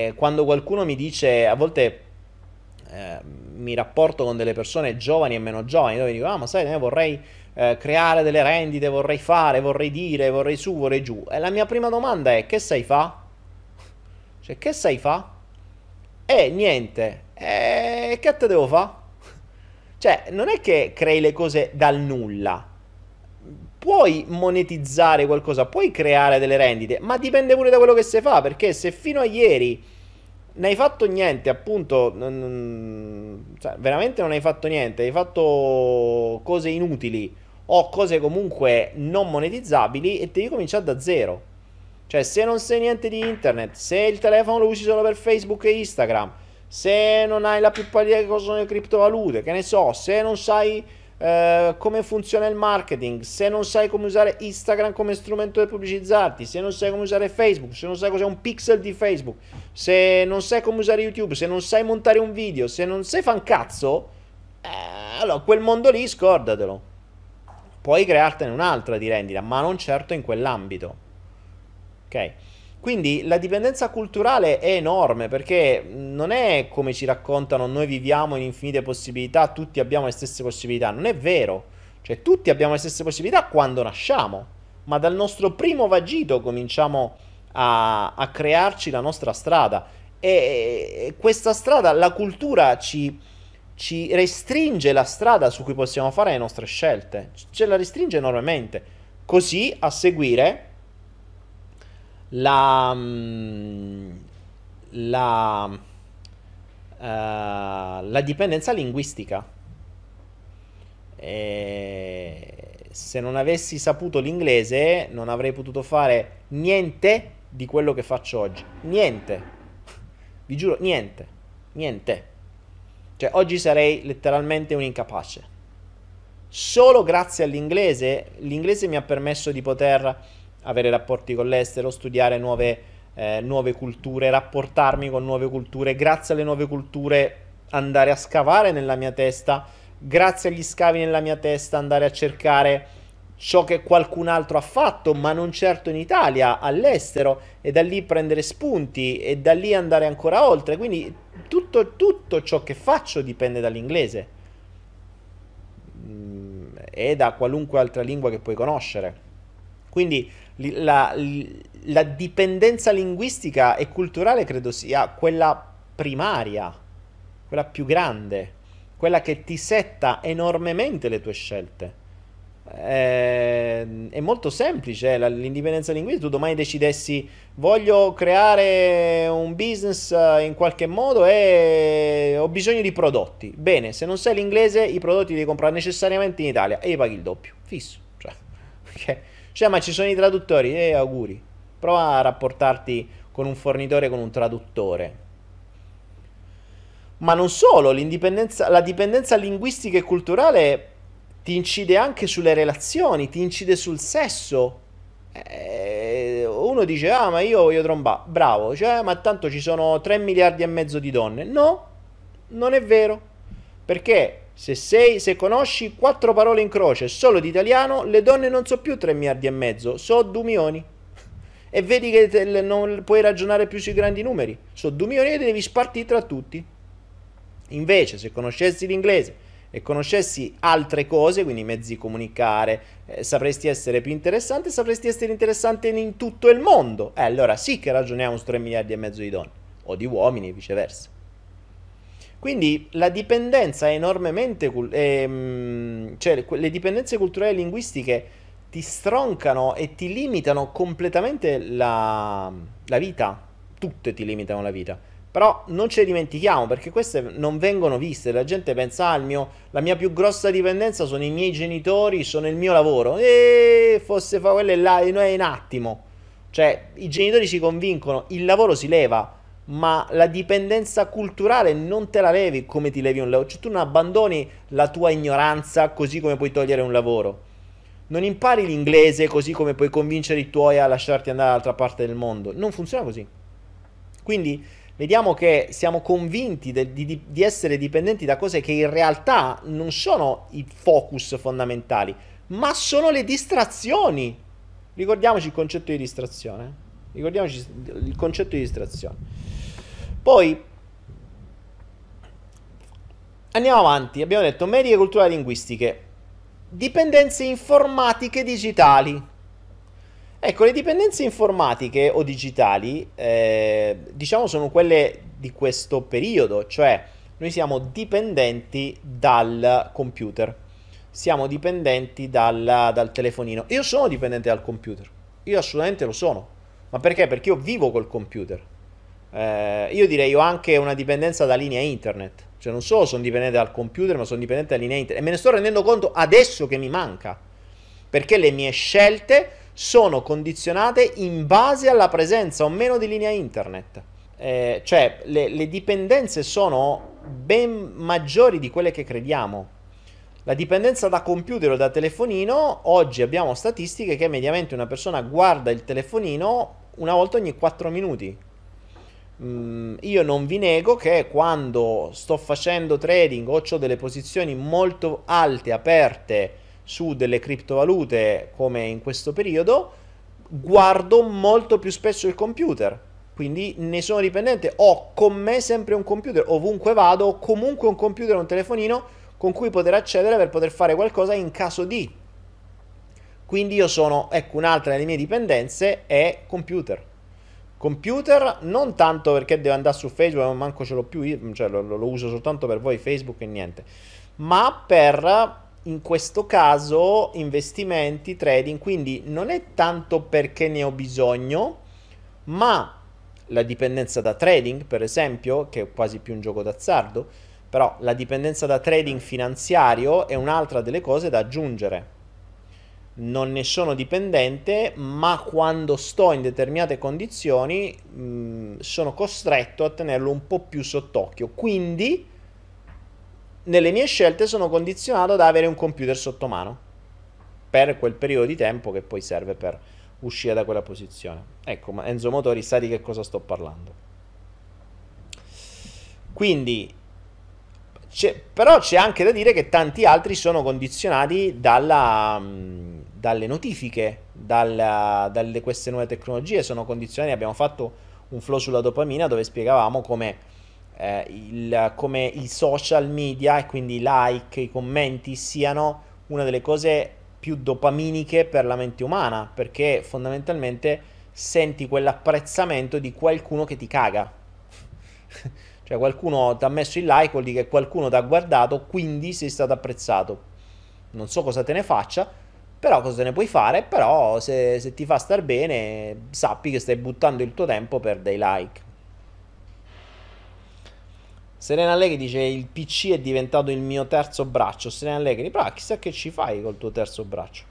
Speaker 1: eh, quando qualcuno mi dice, a volte eh, mi rapporto con delle persone giovani e meno giovani, dove dico, ah ma sai, eh, vorrei eh, creare delle rendite, vorrei fare, vorrei dire, vorrei su, vorrei giù. E la mia prima domanda è, che sai fa? Cioè, che sai fa? Eh, niente. E eh, che te devo fare? Cioè, non è che crei le cose dal nulla. Puoi monetizzare qualcosa, puoi creare delle rendite, ma dipende pure da quello che si fa, perché se fino a ieri ne hai fatto niente, appunto, non, cioè, veramente non hai fatto niente, hai fatto cose inutili o cose comunque non monetizzabili e devi cominciare da zero. Cioè, se non sai niente di internet, se il telefono lo usi solo per Facebook e Instagram, se non hai la più pallida di cosa sono le criptovalute, che ne so, se non sai eh, come funziona il marketing, se non sai come usare Instagram come strumento per pubblicizzarti, se non sai come usare Facebook, se non sai cos'è un pixel di Facebook, se non sai come usare YouTube, se non sai montare un video, se non sai fan cazzo, eh, allora quel mondo lì scordatelo. Puoi creartene un'altra di rendita, ma non certo in quell'ambito. Ok? Quindi la dipendenza culturale è enorme perché non è come ci raccontano noi viviamo in infinite possibilità, tutti abbiamo le stesse possibilità, non è vero. Cioè tutti abbiamo le stesse possibilità quando nasciamo, ma dal nostro primo vagito cominciamo a, a crearci la nostra strada e, e questa strada, la cultura ci, ci restringe la strada su cui possiamo fare le nostre scelte, ce la restringe enormemente, così a seguire la, mm, la, uh, la dipendenza linguistica. E se non avessi saputo l'inglese non avrei potuto fare niente di quello che faccio oggi. Niente. Vi giuro, niente. Niente. Cioè, oggi sarei letteralmente un incapace. Solo grazie all'inglese, l'inglese mi ha permesso di poter avere rapporti con l'estero, studiare nuove, eh, nuove culture, rapportarmi con nuove culture, grazie alle nuove culture andare a scavare nella mia testa, grazie agli scavi nella mia testa andare a cercare ciò che qualcun altro ha fatto, ma non certo in Italia, all'estero, e da lì prendere spunti e da lì andare ancora oltre. Quindi tutto, tutto ciò che faccio dipende dall'inglese mm, e da qualunque altra lingua che puoi conoscere. Quindi la, la dipendenza linguistica e culturale credo sia quella primaria, quella più grande, quella che ti setta enormemente le tue scelte. È, ehm, è molto semplice eh, l'indipendenza linguistica. Tu domani decidessi voglio creare un business eh, in qualche modo e ho bisogno di prodotti. Bene, se non sai l'inglese, i prodotti li devi comprare necessariamente in Italia e li paghi il doppio, fisso. Cioè, perché Cioè, ma ci sono i traduttori, eh, auguri. Prova a rapportarti con un fornitore, con un traduttore. Ma non solo, la dipendenza linguistica e culturale ti incide anche sulle relazioni, ti incide sul sesso. Eh, uno dice, ah, ma io voglio trombare. Bravo, cioè, ma tanto ci sono 3 miliardi e mezzo di donne. No, non è vero. Perché se, sei, se conosci quattro parole in croce solo di italiano, le donne non so più 3 miliardi e mezzo, so 2 milioni. E vedi che non puoi ragionare più sui grandi numeri. So 2 milioni e te devi spartire tra tutti. Invece, se conoscessi l'inglese e conoscessi altre cose, quindi mezzi di comunicare, eh, sapresti essere più interessante, sapresti essere interessante in tutto il mondo. E eh, allora sì che ragioniamo su 3 miliardi e mezzo di donne, o di uomini e viceversa. Quindi la dipendenza è enormemente... Ehm, cioè le dipendenze culturali e linguistiche ti stroncano e ti limitano completamente la, la vita. Tutte ti limitano la vita. Però non ce le dimentichiamo perché queste non vengono viste. La gente pensa, ah, mio, la mia più grossa dipendenza sono i miei genitori, sono il mio lavoro. E fosse fa quello e là, e noi è un attimo. Cioè, i genitori si convincono, il lavoro si leva ma la dipendenza culturale non te la levi come ti levi un lavoro, cioè tu non abbandoni la tua ignoranza così come puoi togliere un lavoro. Non impari l'inglese così come puoi convincere i tuoi a lasciarti andare all'altra parte del mondo. Non funziona così. Quindi vediamo che siamo convinti de, di, di, essere dipendenti da cose che in realtà non sono i focus fondamentali, ma sono le distrazioni. Ricordiamoci il concetto di distrazione. Ricordiamoci il concetto di distrazione. Poi andiamo avanti, abbiamo detto medie culturali linguistiche, dipendenze informatiche digitali. Ecco, le dipendenze informatiche o digitali, eh, diciamo, sono quelle di questo periodo, cioè noi siamo dipendenti dal computer, siamo dipendenti dal, dal telefonino. Io sono dipendente dal computer, io assolutamente lo sono, ma perché? Perché io vivo col computer. Eh, io direi ho anche una dipendenza da linea internet. Cioè non solo sono dipendente dal computer, ma sono dipendente da linea internet. E me ne sto rendendo conto adesso che mi manca. Perché le mie scelte sono condizionate in base alla presenza o meno di linea internet. Eh, cioè le, le dipendenze sono ben maggiori di quelle che crediamo. La dipendenza da computer o da telefonino, oggi abbiamo statistiche che mediamente una persona guarda il telefonino una volta ogni 4 minuti. Mm, io non vi nego che quando sto facendo trading o ho delle posizioni molto alte, aperte su delle criptovalute come in questo periodo, guardo molto più spesso il computer. Quindi ne sono dipendente. Ho con me sempre un computer, ovunque vado, ho comunque un computer un telefonino con cui poter accedere per poter fare qualcosa in caso di. Quindi io sono, ecco, un'altra delle mie dipendenze è computer. Computer non tanto perché devo andare su Facebook, non manco ce l'ho più, io, cioè lo, lo uso soltanto per voi Facebook e niente, ma per in questo caso investimenti, trading, quindi non è tanto perché ne ho bisogno, ma la dipendenza da trading, per esempio, che è quasi più un gioco d'azzardo, però la dipendenza da trading finanziario è un'altra delle cose da aggiungere non ne sono dipendente, ma quando sto in determinate condizioni mh, mm, sono costretto a tenerlo un po' più sott'occhio. Quindi nelle mie scelte sono condizionato ad avere un computer sotto mano per quel periodo di tempo che poi serve per uscire da quella posizione. Ecco, ma Enzo Motori sa di che cosa sto parlando. Quindi c'è, però c'è anche da dire che tanti altri sono condizionati dalla, mm, dalle notifiche, dalla, dalle queste nuove tecnologie, sono condizioni, abbiamo fatto un flow sulla dopamina dove spiegavamo come, eh, il, come i social media e quindi i like, i commenti siano una delle cose più dopaminiche per la mente umana, perché fondamentalmente senti quell'apprezzamento di qualcuno che ti caga. cioè qualcuno ti ha messo il like, vuol dire che qualcuno ti ha guardato, quindi sei stato apprezzato. Non so cosa te ne faccia, però cosa ne puoi fare? Però se, se ti fa star bene, sappi che stai buttando il tuo tempo per dei like. Serena Allegri dice il PC è diventato il mio terzo braccio. Serena Allegri, però chissà che ci fai col tuo terzo braccio.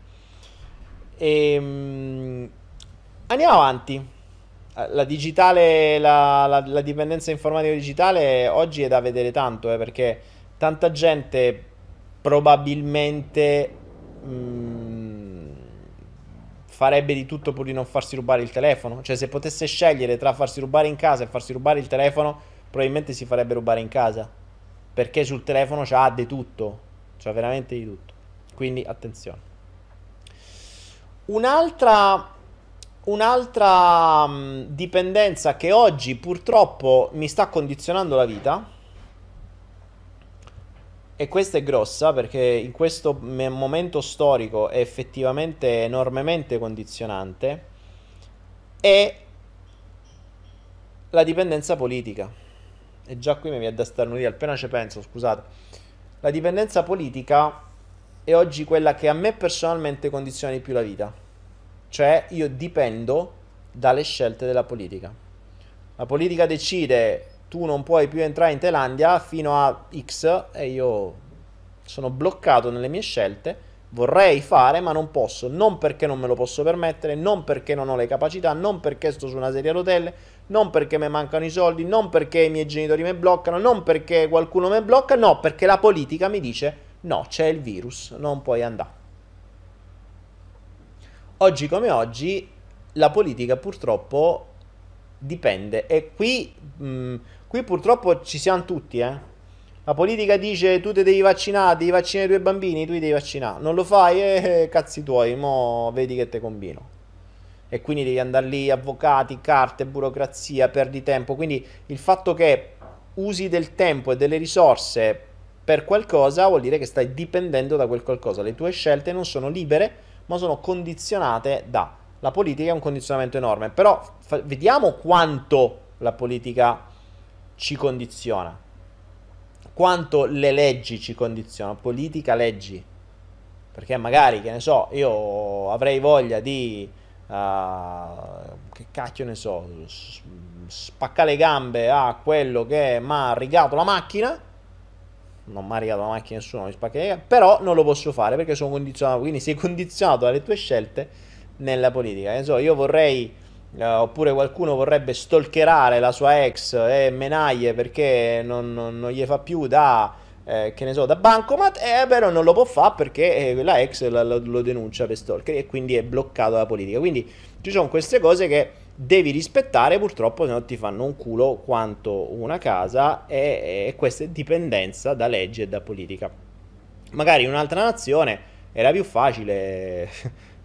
Speaker 1: Ehm, andiamo avanti. Eh, la digitale, la, la, la, dipendenza informatica digitale oggi è da vedere tanto, eh, perché tanta gente probabilmente mh, mm, farebbe di tutto pur di non farsi rubare il telefono. Cioè, se potesse scegliere tra farsi rubare in casa e farsi rubare il telefono, probabilmente si farebbe rubare in casa. Perché sul telefono c'ha di tutto. C'ha veramente di tutto. Quindi attenzione. Un'altra un'altra mh, mm, dipendenza che oggi purtroppo mi sta condizionando la vita e questa è grossa perché in questo momento storico è effettivamente enormemente condizionante. E la dipendenza politica. E già qui mi viene da starnutire, appena ci penso, scusate. La dipendenza politica è oggi quella che a me personalmente condiziona di più la vita. Cioè io dipendo dalle scelte della politica. La politica decide tu non puoi più entrare in Thailandia fino a X e io sono bloccato nelle mie scelte, vorrei fare ma non posso, non perché non me lo posso permettere, non perché non ho le capacità, non perché sto su una serie a rotelle, non perché mi mancano i soldi, non perché i miei genitori mi bloccano, non perché qualcuno mi blocca, no, perché la politica mi dice no, c'è il virus, non puoi andare. Oggi come oggi la politica purtroppo dipende. E qui, mh, mm, qui purtroppo ci siamo tutti, eh. La politica dice tu te devi vaccinare, devi vaccinare i tuoi bambini, tu li devi vaccinare. Non lo fai, eh, eh, cazzi tuoi, mo vedi che te combino. E quindi devi andare lì, avvocati, carte, burocrazia, perdi tempo. Quindi il fatto che usi del tempo e delle risorse per qualcosa vuol dire che stai dipendendo da quel qualcosa. Le tue scelte non sono libere, ma sono condizionate da la politica è un condizionamento enorme, però fa- vediamo quanto la politica ci condiziona, quanto le leggi ci condizionano, politica, leggi, perché magari, che ne so, io avrei voglia di... Uh, che cacchio ne so, spacca le gambe a quello che mi ha rigato la macchina. Non mi ha rigato la macchina nessuno, mi spacca le gambe, però non lo posso fare perché sono condizionato. Quindi sei condizionato dalle tue scelte nella politica. Che io vorrei, eh, oppure qualcuno vorrebbe stalkerare la sua ex e eh, menaglie perché non, non, non, gli fa più da, eh, che ne so, da bancomat, eh, però non lo può fare perché eh, la ex la, lo, lo denuncia per stalker e quindi è bloccato dalla politica. Quindi ci sono queste cose che devi rispettare, purtroppo se no ti fanno un culo quanto una casa e, e questa è dipendenza da legge e da politica. Magari in un'altra nazione era più facile eh,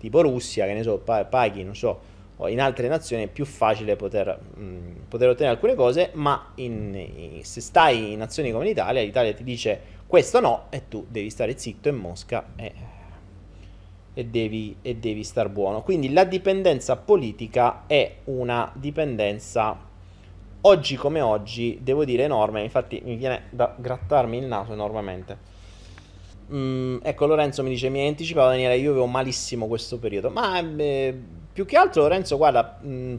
Speaker 1: tipo Russia, che ne so, paghi, non so, o in altre nazioni è più facile poter, mh, poter ottenere alcune cose, ma in, in, se stai in nazioni come l'Italia, l'Italia ti dice questo no e tu devi stare zitto in mosca e, e, devi, e devi star buono. Quindi la dipendenza politica è una dipendenza oggi come oggi, devo dire enorme, infatti mi viene da grattarmi il naso enormemente. Mm, ecco, Lorenzo mi dice: Mi hai anticipato, Daniele. Io avevo malissimo questo periodo. Ma eh, più che altro, Lorenzo, guarda. Mm,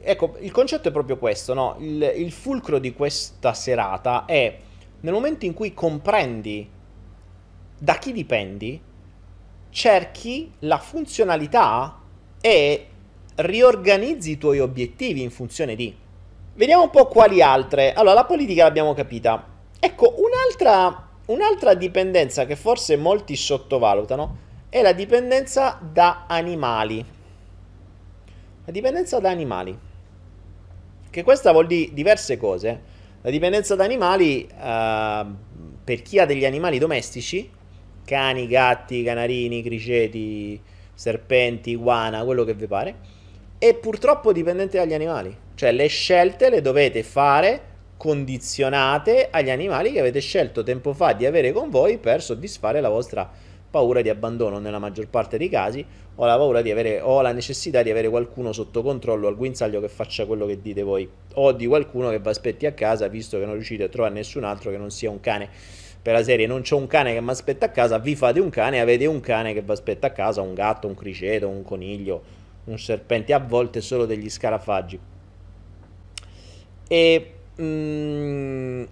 Speaker 1: ecco, il concetto è proprio questo, no? Il, il, fulcro di questa serata è nel momento in cui comprendi da chi dipendi, cerchi la funzionalità e riorganizzi i tuoi obiettivi in funzione di. Vediamo un po' quali altre. Allora, la politica l'abbiamo capita. Ecco, un'altra Un'altra dipendenza che forse molti sottovalutano è la dipendenza da animali. La dipendenza da animali. Che questa vuol dire diverse cose. La dipendenza da animali, eh, per chi ha degli animali domestici, cani, gatti, canarini, criceti, serpenti, iguana, quello che vi pare, è purtroppo dipendente dagli animali. Cioè le scelte le dovete fare condizionate agli animali che avete scelto tempo fa di avere con voi per soddisfare la vostra paura di abbandono nella maggior parte dei casi o la paura di avere o la necessità di avere qualcuno sotto controllo al guinzaglio che faccia quello che dite voi o di qualcuno che vi aspetti a casa visto che non riuscite a trovare nessun altro che non sia un cane per la serie non c'è un cane che mi aspetta a casa vi fate un cane avete un cane che vi aspetta a casa un gatto un criceto un coniglio un serpente a volte solo degli scarafaggi e Mm,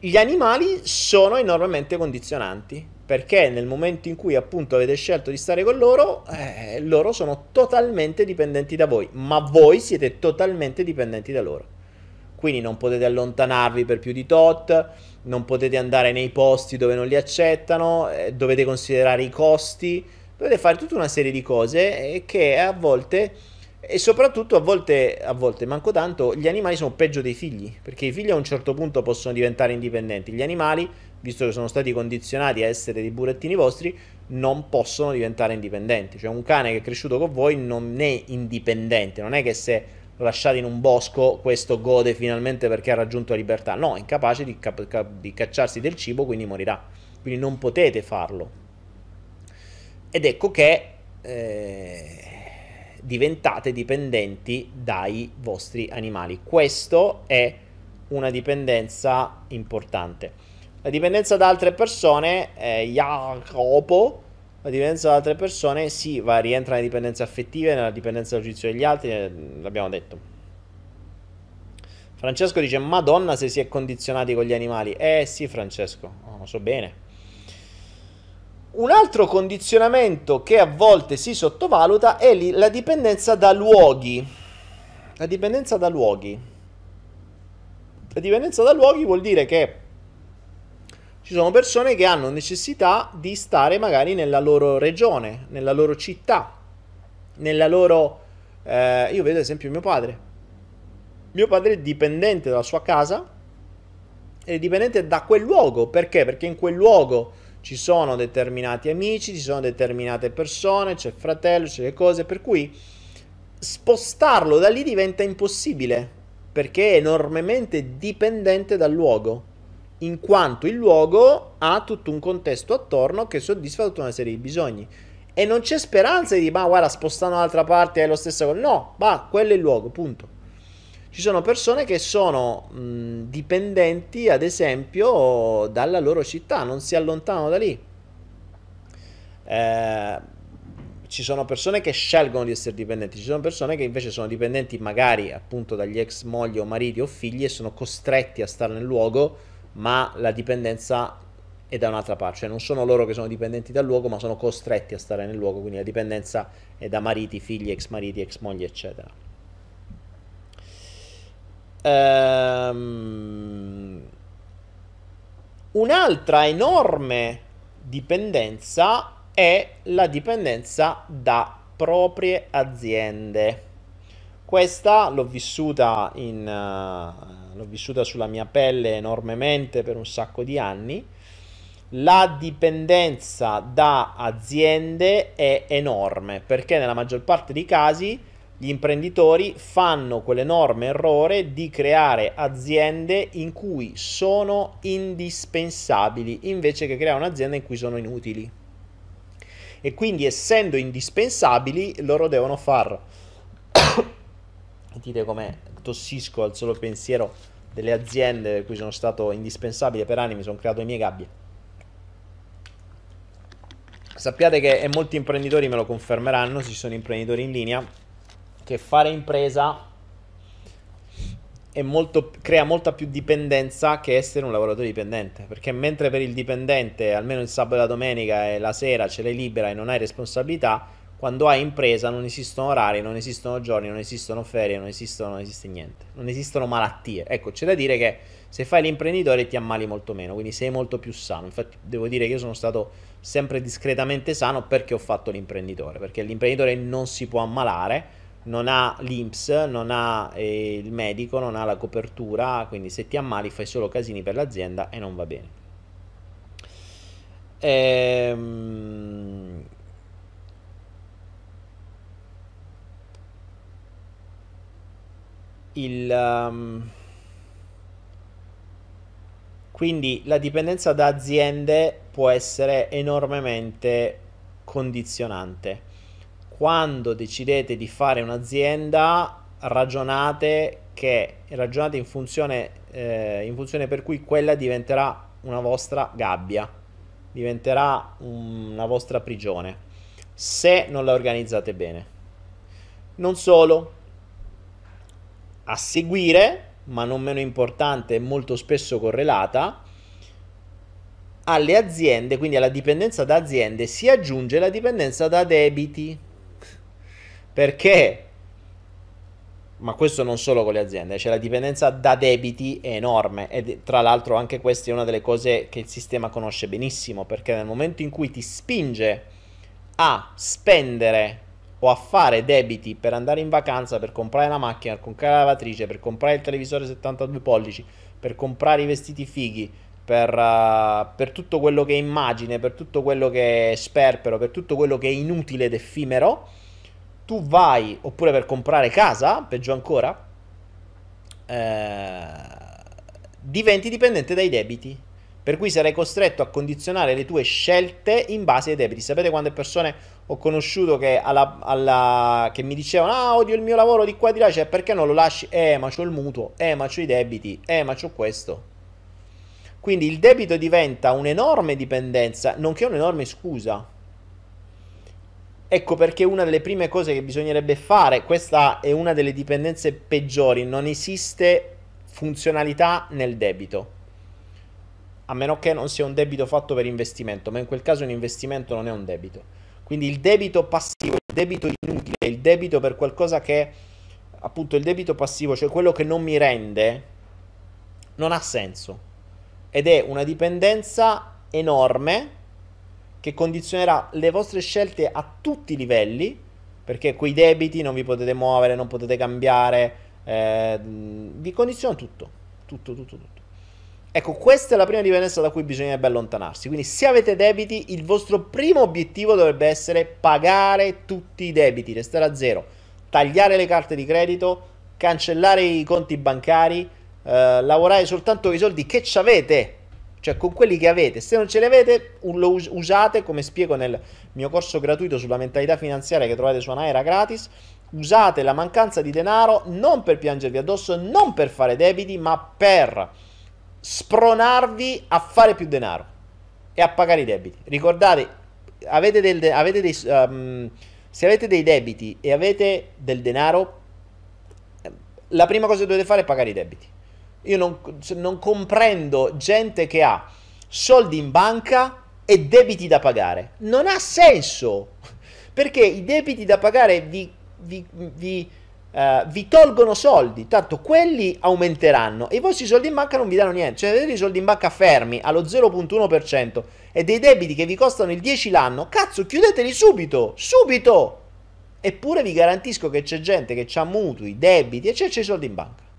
Speaker 1: gli animali sono enormemente condizionanti perché nel momento in cui appunto avete scelto di stare con loro, eh, loro sono totalmente dipendenti da voi, ma voi siete totalmente dipendenti da loro. Quindi non potete allontanarvi per più di tot, non potete andare nei posti dove non li accettano, eh, dovete considerare i costi, dovete fare tutta una serie di cose eh, che a volte e soprattutto a volte, a volte, manco tanto, gli animali sono peggio dei figli, perché i figli a un certo punto possono diventare indipendenti, gli animali, visto che sono stati condizionati a essere dei burattini vostri, non possono diventare indipendenti. Cioè un cane che è cresciuto con voi non è indipendente, non è che se lo lasciate in un bosco questo gode finalmente perché ha raggiunto la libertà, no, è incapace di, cap- di cacciarsi del cibo, quindi morirà. Quindi non potete farlo. Ed ecco che... Eh diventate dipendenti dai vostri animali. Questo è una dipendenza importante. La dipendenza da altre persone, eh, Jacopo, la dipendenza da altre persone, sì, va, rientra nelle dipendenze affettive, nella dipendenza dal giudizio degli altri, eh, l'abbiamo detto. Francesco dice, madonna se si è condizionati con gli animali. Eh sì, Francesco, oh, lo so bene. Un altro condizionamento che a volte si sottovaluta è la dipendenza da luoghi. La dipendenza da luoghi. La dipendenza da luoghi vuol dire che ci sono persone che hanno necessità di stare magari nella loro regione, nella loro città, nella loro... Eh, io vedo ad esempio mio padre. Mio padre è dipendente dalla sua casa, è dipendente da quel luogo. Perché? Perché in quel luogo ci sono determinati amici, ci sono determinate persone, c'è fratello, c'è le cose, per cui spostarlo da lì diventa impossibile, perché è enormemente dipendente dal luogo, in quanto il luogo ha tutto un contesto attorno che soddisfa tutta una serie di bisogni. E non c'è speranza di, dire, ma guarda, spostano un'altra parte è lo stesso. No, ma quello è il luogo, punto. Ci sono persone che sono mh, dipendenti, ad esempio, dalla loro città, non si allontanano da lì. Eh, ci sono persone che scelgono di essere dipendenti, ci sono persone che invece sono dipendenti magari appunto dagli ex mogli o mariti o figli e sono costretti a stare nel luogo, ma la dipendenza è da un'altra parte, cioè non sono loro che sono dipendenti dal luogo, ma sono costretti a stare nel luogo, quindi la dipendenza è da mariti, figli, ex mariti, ex mogli, eccetera. Um, un'altra enorme dipendenza è la dipendenza da proprie aziende. Questa l'ho vissuta, in, uh, l'ho vissuta sulla mia pelle enormemente per un sacco di anni. La dipendenza da aziende è enorme perché nella maggior parte dei casi gli imprenditori fanno quell'enorme errore di creare aziende in cui sono indispensabili invece che creare un'azienda in cui sono inutili. E quindi essendo indispensabili loro devono far... Sentite com'è tossisco al solo pensiero delle aziende per cui sono stato indispensabile per anni, mi sono creato le mie gabbie. Sappiate che molti imprenditori me lo confermeranno, ci sono imprenditori in linea che fare impresa molto, crea molta più dipendenza che essere un lavoratore dipendente. Perché mentre per il dipendente, almeno il sabato e la domenica e la sera ce l'hai libera e non hai responsabilità, quando hai impresa non esistono orari, non esistono giorni, non esistono ferie, non, esistono, non esiste niente. Non esistono malattie. Ecco, c'è da dire che se fai l'imprenditore ti ammali molto meno, quindi sei molto più sano. Infatti devo dire che io sono stato sempre discretamente sano perché ho fatto l'imprenditore, perché l'imprenditore non si può ammalare non ha l'INPS, non ha eh, il medico, non ha la copertura, quindi se ti ammali fai solo casini per l'azienda e non va bene. Ehm... Il, um... Quindi la dipendenza da aziende può essere enormemente condizionante quando decidete di fare un'azienda ragionate, che, ragionate in, funzione, eh, in funzione per cui quella diventerà una vostra gabbia, diventerà una vostra prigione se non la organizzate bene. Non solo, a seguire, ma non meno importante e molto spesso correlata, alle aziende, quindi alla dipendenza da aziende, si aggiunge la dipendenza da debiti. Perché, ma questo non solo con le aziende, cioè la dipendenza da debiti è enorme e tra l'altro anche questa è una delle cose che il sistema conosce benissimo, perché nel momento in cui ti spinge a spendere o a fare debiti per andare in vacanza, per comprare la macchina, per comprare la lavatrice, per comprare il televisore 72 pollici, per comprare i vestiti fighi, per, uh, per tutto quello che è immagine, per tutto quello che è sperpero, per tutto quello che è inutile ed effimero, tu vai oppure per comprare casa, peggio ancora, eh, diventi dipendente dai debiti. Per cui sarai costretto a condizionare le tue scelte in base ai debiti. Sapete quante persone ho conosciuto che, alla, alla, che mi dicevano: Ah, odio il mio lavoro di qua e di là. Cioè, perché non lo lasci? Eh, ma c'ho il mutuo, eh, ma c'ho i debiti, eh, ma c'ho questo. Quindi il debito diventa un'enorme dipendenza, nonché un'enorme scusa. Ecco perché una delle prime cose che bisognerebbe fare, questa è una delle dipendenze peggiori, non esiste funzionalità nel debito. A meno che non sia un debito fatto per investimento, ma in quel caso un investimento non è un debito. Quindi il debito passivo, il debito inutile, il debito per qualcosa che appunto il debito passivo, cioè quello che non mi rende, non ha senso. Ed è una dipendenza enorme che condizionerà le vostre scelte a tutti i livelli, perché quei debiti non vi potete muovere, non potete cambiare, eh, vi condiziona tutto, tutto, tutto, tutto. Ecco, questa è la prima dipendenza da cui bisognerebbe allontanarsi. Quindi, se avete debiti, il vostro primo obiettivo dovrebbe essere pagare tutti i debiti, restare a zero, tagliare le carte di credito, cancellare i conti bancari, eh, lavorare soltanto con i soldi che avete cioè con quelli che avete, se non ce li avete, lo usate, come spiego nel mio corso gratuito sulla mentalità finanziaria che trovate su Anaera gratis, usate la mancanza di denaro non per piangervi addosso, non per fare debiti, ma per spronarvi a fare più denaro e a pagare i debiti. Ricordate, avete del, avete dei, um, se avete dei debiti e avete del denaro, ehm, la prima cosa che dovete fare è pagare i debiti. Io non, non comprendo gente che ha soldi in banca e debiti da pagare. Non ha senso, perché i debiti da pagare vi, vi, vi, uh, vi tolgono soldi, tanto quelli aumenteranno e i vostri soldi in banca non vi danno niente. Cioè avete i soldi in banca fermi allo 0.1% e dei debiti che vi costano il 10 l'anno, cazzo chiudeteli subito, subito! Eppure vi garantisco che c'è gente che ha mutui, debiti e c'è, c'è i soldi in banca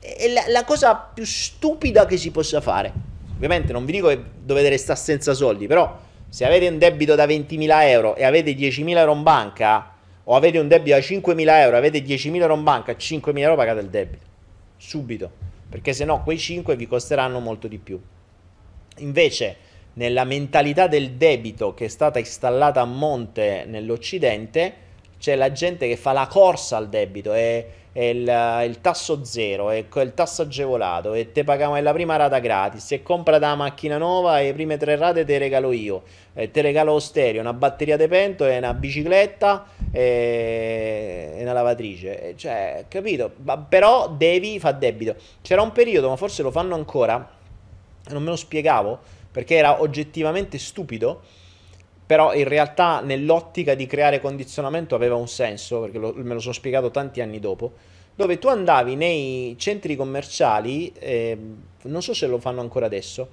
Speaker 1: è la, la cosa più stupida che si possa fare. Ovviamente non vi dico che dovete restare senza soldi, però se avete un debito da 20.000 euro e avete 10.000 euro in banca, o avete un debito da 5.000 euro e avete 10.000 euro in banca, 5.000 euro pagate il debito, subito, perché se no quei 5 vi costeranno molto di più. Invece nella mentalità del debito che è stata installata a monte nell'Occidente, c'è la gente che fa la corsa al debito e è il, il tasso zero, è il tasso agevolato e te paghiamo la prima rata gratis. Se compra da macchina nuova, le prime tre rate te regalo io. Eh, te regalo lo stereo, una batteria di pento e una bicicletta e, e una lavatrice. E eh, cioè, capito? Ma però devi fare debito. C'era un periodo, ma forse lo fanno ancora, non me lo spiegavo perché era oggettivamente stupido però in realtà nell'ottica di creare condizionamento aveva un senso, perché lo, me lo sono spiegato tanti anni dopo, dove tu andavi nei centri commerciali, eh, non so se lo fanno ancora adesso,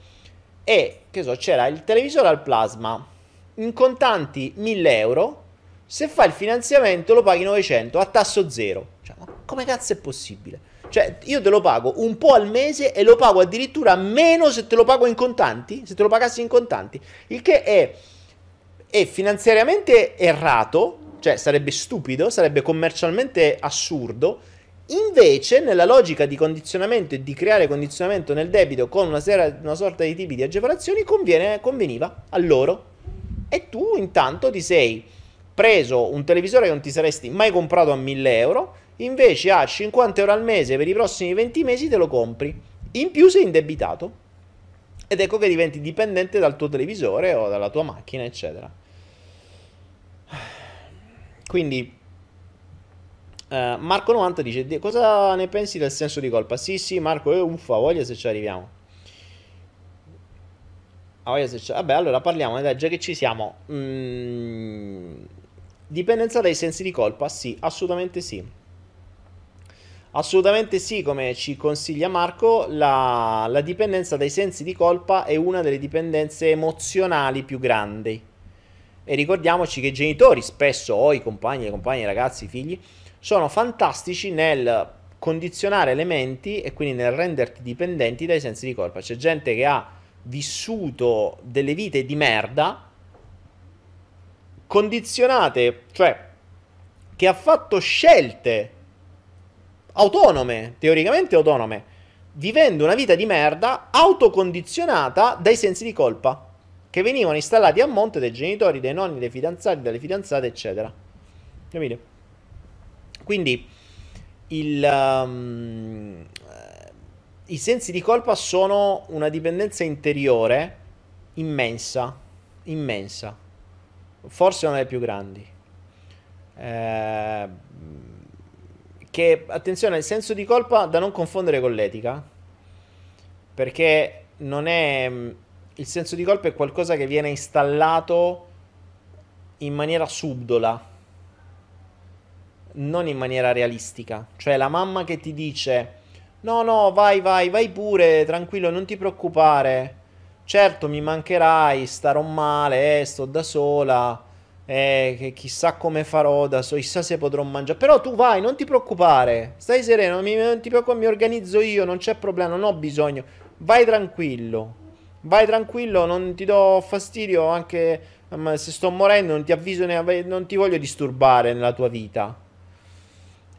Speaker 1: e che so, c'era il televisore al plasma, in contanti 1000 euro, se fai il finanziamento lo paghi 900 a tasso zero. Cioè, ma come cazzo è possibile? Cioè, io te lo pago un po' al mese e lo pago addirittura meno se te lo pago in contanti, se te lo pagassi in contanti, il che è è finanziariamente errato, cioè sarebbe stupido, sarebbe commercialmente assurdo. Invece, nella logica di condizionamento e di creare condizionamento nel debito con una, sera, una sorta di tipi di agevolazioni, conviene, conveniva a loro. E tu intanto ti sei preso un televisore che non ti saresti mai comprato a 1000 euro, invece a 50 euro al mese per i prossimi 20 mesi te lo compri. In più sei indebitato. Ed ecco che diventi dipendente dal tuo televisore o dalla tua macchina, eccetera. Quindi Uh, Marco 90 dice: Cosa ne pensi del senso di colpa? Sì, sì, Marco, eh, uffa, voglia se ci arriviamo. voglia se ci... Vabbè, allora parliamo, eh, dai, già che ci siamo. Mm... Dipendenza dai sensi di colpa? Sì, assolutamente sì. Assolutamente sì, come ci consiglia Marco, la, la, dipendenza dai sensi di colpa è una delle dipendenze emozionali più grandi. E ricordiamoci che i genitori, spesso o i compagni, le compagne, i ragazzi, i figli, sono fantastici nel condizionare le menti e quindi nel renderti dipendenti dai sensi di colpa. C'è gente che ha vissuto delle vite di merda condizionate, cioè che ha fatto scelte autonome, teoricamente autonome, vivendo una vita di merda autocondizionata dai sensi di colpa che venivano installati a monte dai genitori, dai nonni, dai fidanzati, dalle fidanzate, eccetera. Capite? Quindi il, um, i sensi di colpa sono una dipendenza interiore immensa, immensa, forse una delle più grandi. Ehm che attenzione, il senso di colpa da non confondere con l'etica, perché non è mm, il senso di colpa è qualcosa che viene installato in maniera subdola, non in maniera realistica. Cioè la mamma che ti dice "No, no, vai, vai, vai pure, tranquillo, non ti preoccupare. Certo mi mancherai, starò male, eh, sto da sola" eh, che chissà come farò da so, chissà se potrò mangiare. Però tu vai, non ti preoccupare, stai sereno, mi, non ti preoccupare, mi organizzo io, non c'è problema, non ho bisogno. Vai tranquillo, vai tranquillo, non ti do fastidio anche mm, se sto morendo, non ti avviso, né, non ti voglio disturbare nella tua vita.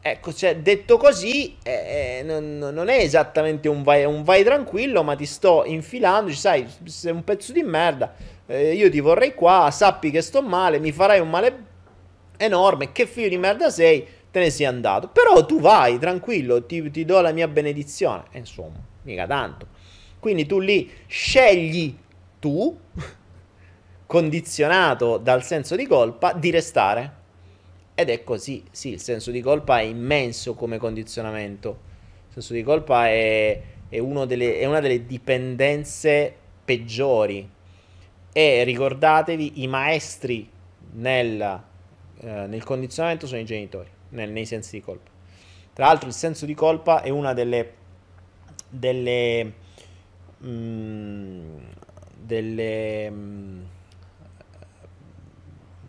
Speaker 1: Ecco, cioè, detto così, eh, eh non, non, è esattamente un vai, un vai tranquillo, ma ti sto infilando, sai, sei un pezzo di merda eh, io ti vorrei qua, sappi che sto male, mi farai un male enorme, che figlio di merda sei, te ne sei andato. Però tu vai, tranquillo, ti, ti do la mia benedizione. E eh, insomma, mica tanto. Quindi tu lì scegli tu, condizionato dal senso di colpa, di restare. Ed è così, sì, il senso di colpa è immenso come condizionamento. Il senso di colpa è, è, delle, è una delle dipendenze peggiori e ricordatevi i maestri nel, eh, nel condizionamento sono i genitori, nel, nei sensi di colpa. Tra l'altro il senso di colpa è una delle, delle, mh, mm, delle mh, mm,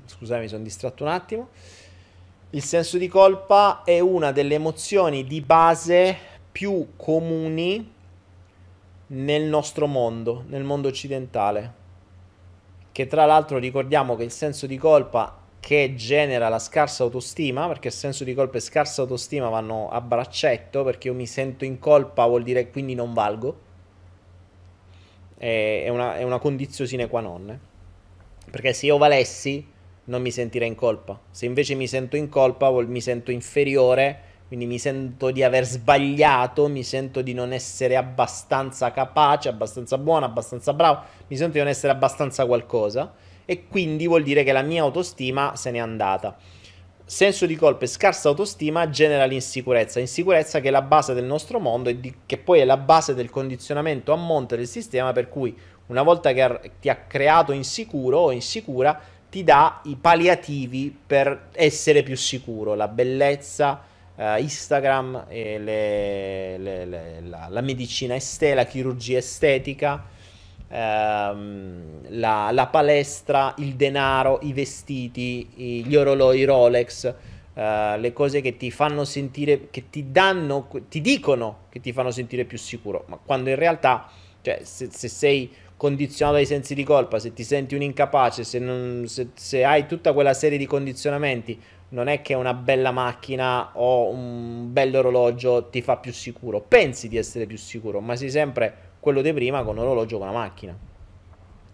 Speaker 1: scusami sono distratto un attimo, il senso di colpa è una delle emozioni di base più comuni nel nostro mondo, nel mondo occidentale che tra l'altro ricordiamo che il senso di colpa che genera la scarsa autostima, perché il senso di colpa e scarsa autostima vanno a braccetto, perché io mi sento in colpa vuol dire quindi non valgo, è una, è una condizione sine qua non, perché se io valessi non mi sentirei in colpa, se invece mi sento in colpa vuol, mi sento inferiore quindi mi sento di aver sbagliato, mi sento di non essere abbastanza capace, abbastanza buono, abbastanza bravo, mi sento di non essere abbastanza qualcosa e quindi vuol dire che la mia autostima se n'è andata. Senso di colpa e scarsa autostima genera l'insicurezza, insicurezza che è la base del nostro mondo e di, che poi è la base del condizionamento a monte del sistema, per cui una volta che ti ha creato insicuro o insicura, ti dà i palliativi per essere più sicuro, la bellezza, eh, Instagram, le, le, le, la, la, medicina estetica, la chirurgia estetica, ehm, la, la, palestra, il denaro, i vestiti, i, gli orologi Rolex. Uh, le cose che ti fanno sentire, che ti danno, ti dicono che ti fanno sentire più sicuro, ma quando in realtà, cioè, se, se sei condizionato dai sensi di colpa, se ti senti un incapace, se, non, se, se hai tutta quella serie di condizionamenti non è che una bella macchina o un bell'orologio ti fa più sicuro. Pensi di essere più sicuro, ma sei sempre quello di prima con un orologio con una macchina.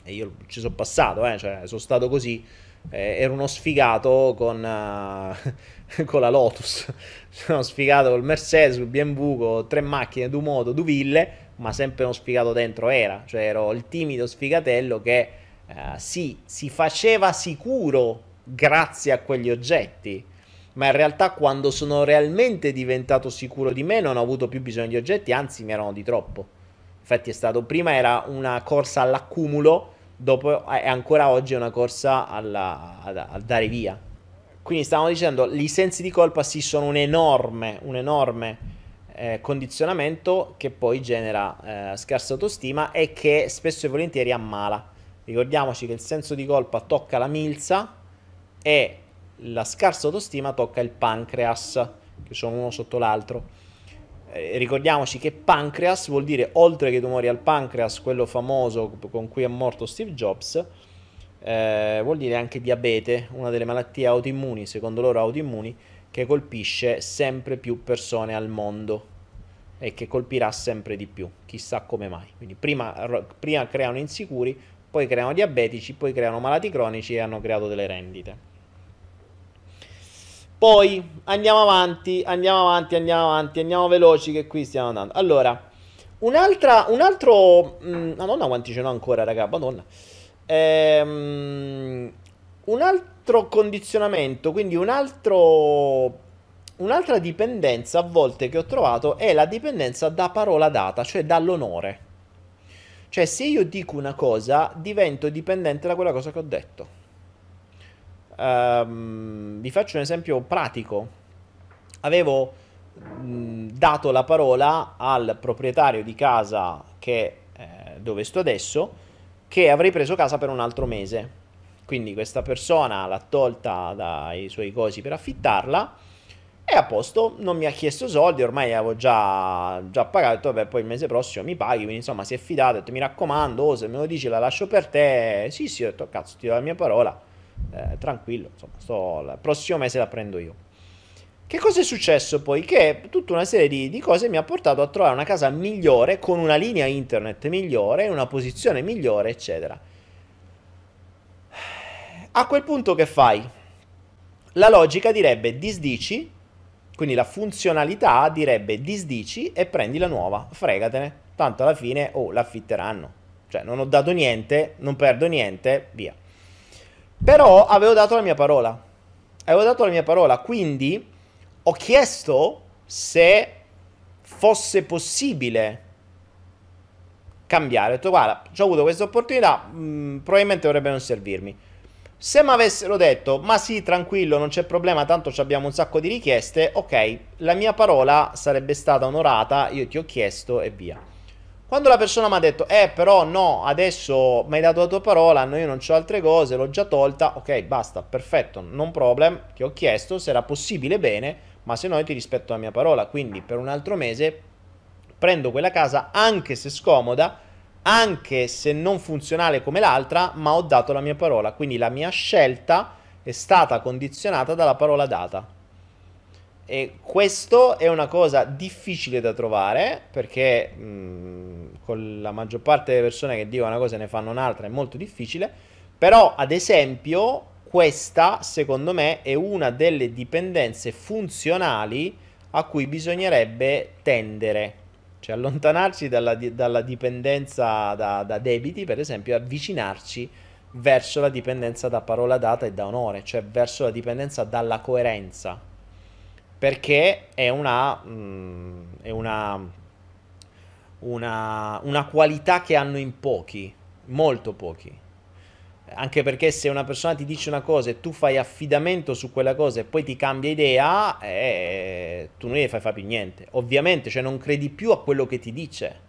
Speaker 1: E io ci sono passato, eh? cioè, sono stato così. Eh, ero uno sfigato con, uh, con la Lotus, sono sfigato col Mercedes, il BMW, con tre macchine, due moto, due ville, ma sempre uno sfigato dentro era. Cioè ero il timido sfigatello che uh, sì, si faceva sicuro grazie a quegli oggetti, ma in realtà quando sono realmente diventato sicuro di me non ho avuto più bisogno di oggetti, anzi mi erano di troppo. Infatti è stato prima era una corsa all'accumulo, dopo e ancora oggi è una corsa alla, a, a dare via. Quindi stavamo dicendo, i sensi di colpa sì sono un enorme, un enorme eh, condizionamento che poi genera eh, scarsa autostima e che spesso e volentieri ammala. Ricordiamoci che il senso di colpa tocca la milza, e la scarsa autostima tocca il pancreas, che sono uno sotto l'altro. Eh, ricordiamoci che pancreas vuol dire oltre che tumori al pancreas, quello famoso con cui è morto Steve Jobs, eh, vuol dire anche diabete, una delle malattie autoimmuni, secondo loro autoimmuni, che colpisce sempre più persone al mondo e che colpirà sempre di più, chissà come mai. Quindi prima, prima creano insicuri, poi creano diabetici, poi creano malati cronici e hanno creato delle rendite. Poi andiamo avanti, andiamo avanti, andiamo avanti, andiamo veloci che qui stiamo andando. Allora, un'altra, un altro... Mh, mm, madonna quanti ce n'ho ancora, raga, madonna. Ehm, un altro condizionamento, quindi un altro... Un'altra dipendenza a volte che ho trovato è la dipendenza da parola data, cioè dall'onore. Cioè se io dico una cosa divento dipendente da quella cosa che ho detto. Um, vi faccio un esempio pratico. Avevo mh, dato la parola al proprietario di casa che, eh, dove sto adesso che avrei preso casa per un altro mese. Quindi questa persona l'ha tolta dai suoi cosi per affittarla e a posto non mi ha chiesto soldi, ormai avevo già, già pagato, vabbè poi il mese prossimo mi paghi, quindi insomma si è fidato, ha detto mi raccomando, oh, se me lo dici la lascio per te, sì sì, ho detto cazzo ti do la mia parola, eh, tranquillo, insomma, sto, il prossimo mese la prendo io. Che cosa è successo poi? Che tutta una serie di, di, cose mi ha portato a trovare una casa migliore, con una linea internet migliore, una posizione migliore, eccetera. A quel punto che fai? La logica direbbe disdici, quindi la funzionalità direbbe disdici e prendi la nuova, fregatene. Tanto alla fine, oh, l'affitteranno. Cioè, non ho dato niente, non perdo niente, via. Però avevo dato la mia parola. Avevo dato la mia parola, quindi ho chiesto se fosse possibile cambiare. Ho detto guarda, ho avuto questa opportunità, mh, mm, probabilmente dovrebbe non servirmi. Se mi avessero detto, ma sì, tranquillo, non c'è problema, tanto abbiamo un sacco di richieste, ok, la mia parola sarebbe stata onorata, io ti ho chiesto e via. Quando la persona mi ha detto, eh però no, adesso mi hai dato la tua parola, no, io non ho altre cose, l'ho già tolta, ok, basta, perfetto, non problem, ti ho chiesto se era possibile bene, ma se no io ti rispetto la mia parola, quindi per un altro mese prendo quella casa anche se scomoda, anche se non funzionale come l'altra, ma ho dato la mia parola, quindi la mia scelta è stata condizionata dalla parola data. E questo è una cosa difficile da trovare perché mh, mhmm, con la maggior parte delle persone che dicono una cosa e ne fanno un'altra è molto difficile, però ad esempio questa secondo me è una delle dipendenze funzionali a cui bisognerebbe tendere, cioè allontanarci dalla, dalla dipendenza da, da debiti per esempio, avvicinarci verso la dipendenza da parola data e da onore, cioè verso la dipendenza dalla coerenza perché è una, mh, mm, è una, una, una qualità che hanno in pochi, molto pochi. Anche perché se una persona ti dice una cosa e tu fai affidamento su quella cosa e poi ti cambia idea, eh, tu non gli fai fare più niente. Ovviamente, cioè non credi più a quello che ti dice.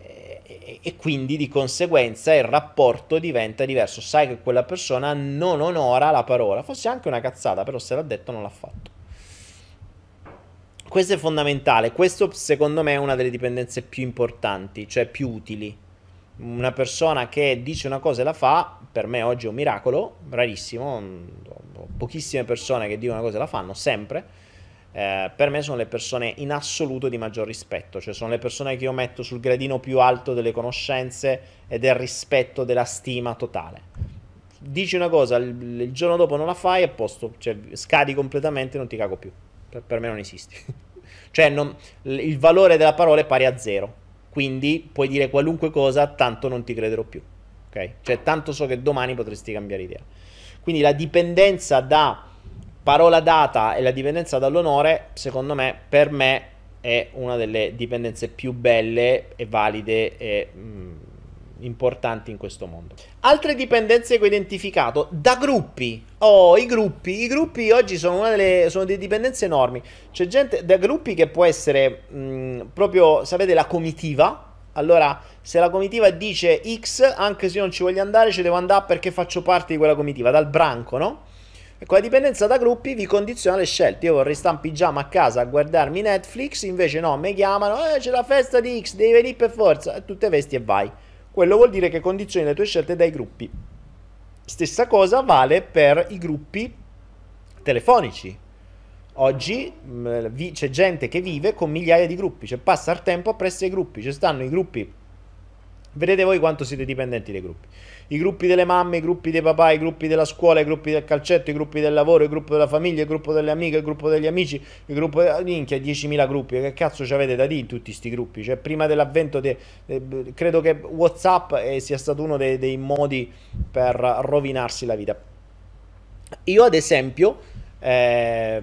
Speaker 1: E, e, e quindi di conseguenza il rapporto diventa diverso. Sai che quella persona non onora la parola. Forse anche una cazzata, però se l'ha detto non l'ha fatto. Questo è fondamentale, questo secondo me è una delle dipendenze più importanti, cioè più utili. Una persona che dice una cosa e la fa, per me oggi è un miracolo, rarissimo, pochissime persone che dicono una cosa e la fanno, sempre. Eh, per me sono le persone in assoluto di maggior rispetto, cioè sono le persone che io metto sul gradino più alto delle conoscenze e del rispetto, della stima totale. Dici una cosa, il, giorno dopo non la fai a posto, cioè scadi completamente e non ti cago più per, per me non esisti. cioè non, il valore della parola è pari a zero. Quindi puoi dire qualunque cosa, tanto non ti crederò più. Ok? Cioè tanto so che domani potresti cambiare idea. Quindi la dipendenza da parola data e la dipendenza dall'onore, secondo me, per me è una delle dipendenze più belle e valide e mh, mm, importanti in questo mondo. Altre dipendenze che ho identificato da gruppi. Oh, i gruppi. I gruppi oggi sono una delle sono delle dipendenze enormi. C'è gente da gruppi che può essere mh, proprio, sapete, la comitiva. Allora, se la comitiva dice X, anche se io non ci voglio andare, ci devo andare perché faccio parte di quella comitiva, dal branco, no? Ecco, la dipendenza da gruppi vi condiziona le scelte. Io vorrei stare in pigiama a casa a guardarmi Netflix, invece no, mi chiamano, eh, c'è la festa di X, devi venire per forza, e tu te vesti e vai. Quello vuol dire che condizioni le tue scelte dai gruppi. Stessa cosa vale per i gruppi telefonici. Oggi mh, mm, vi, c'è gente che vive con migliaia di gruppi, cioè passa il tempo appresso ai gruppi, ci stanno i gruppi. Vedete voi quanto siete dipendenti dai gruppi i gruppi delle mamme, i gruppi dei papà, i gruppi della scuola, i gruppi del calcetto, i gruppi del lavoro, il gruppo della famiglia, il gruppo delle amiche, il gruppo degli amici, il gruppo minchia, 10.000 gruppi, che cazzo ci avete da dire in tutti questi gruppi? Cioè prima dell'avvento de, de, credo che WhatsApp eh, sia stato uno dei, dei modi per rovinarsi la vita. Io ad esempio eh,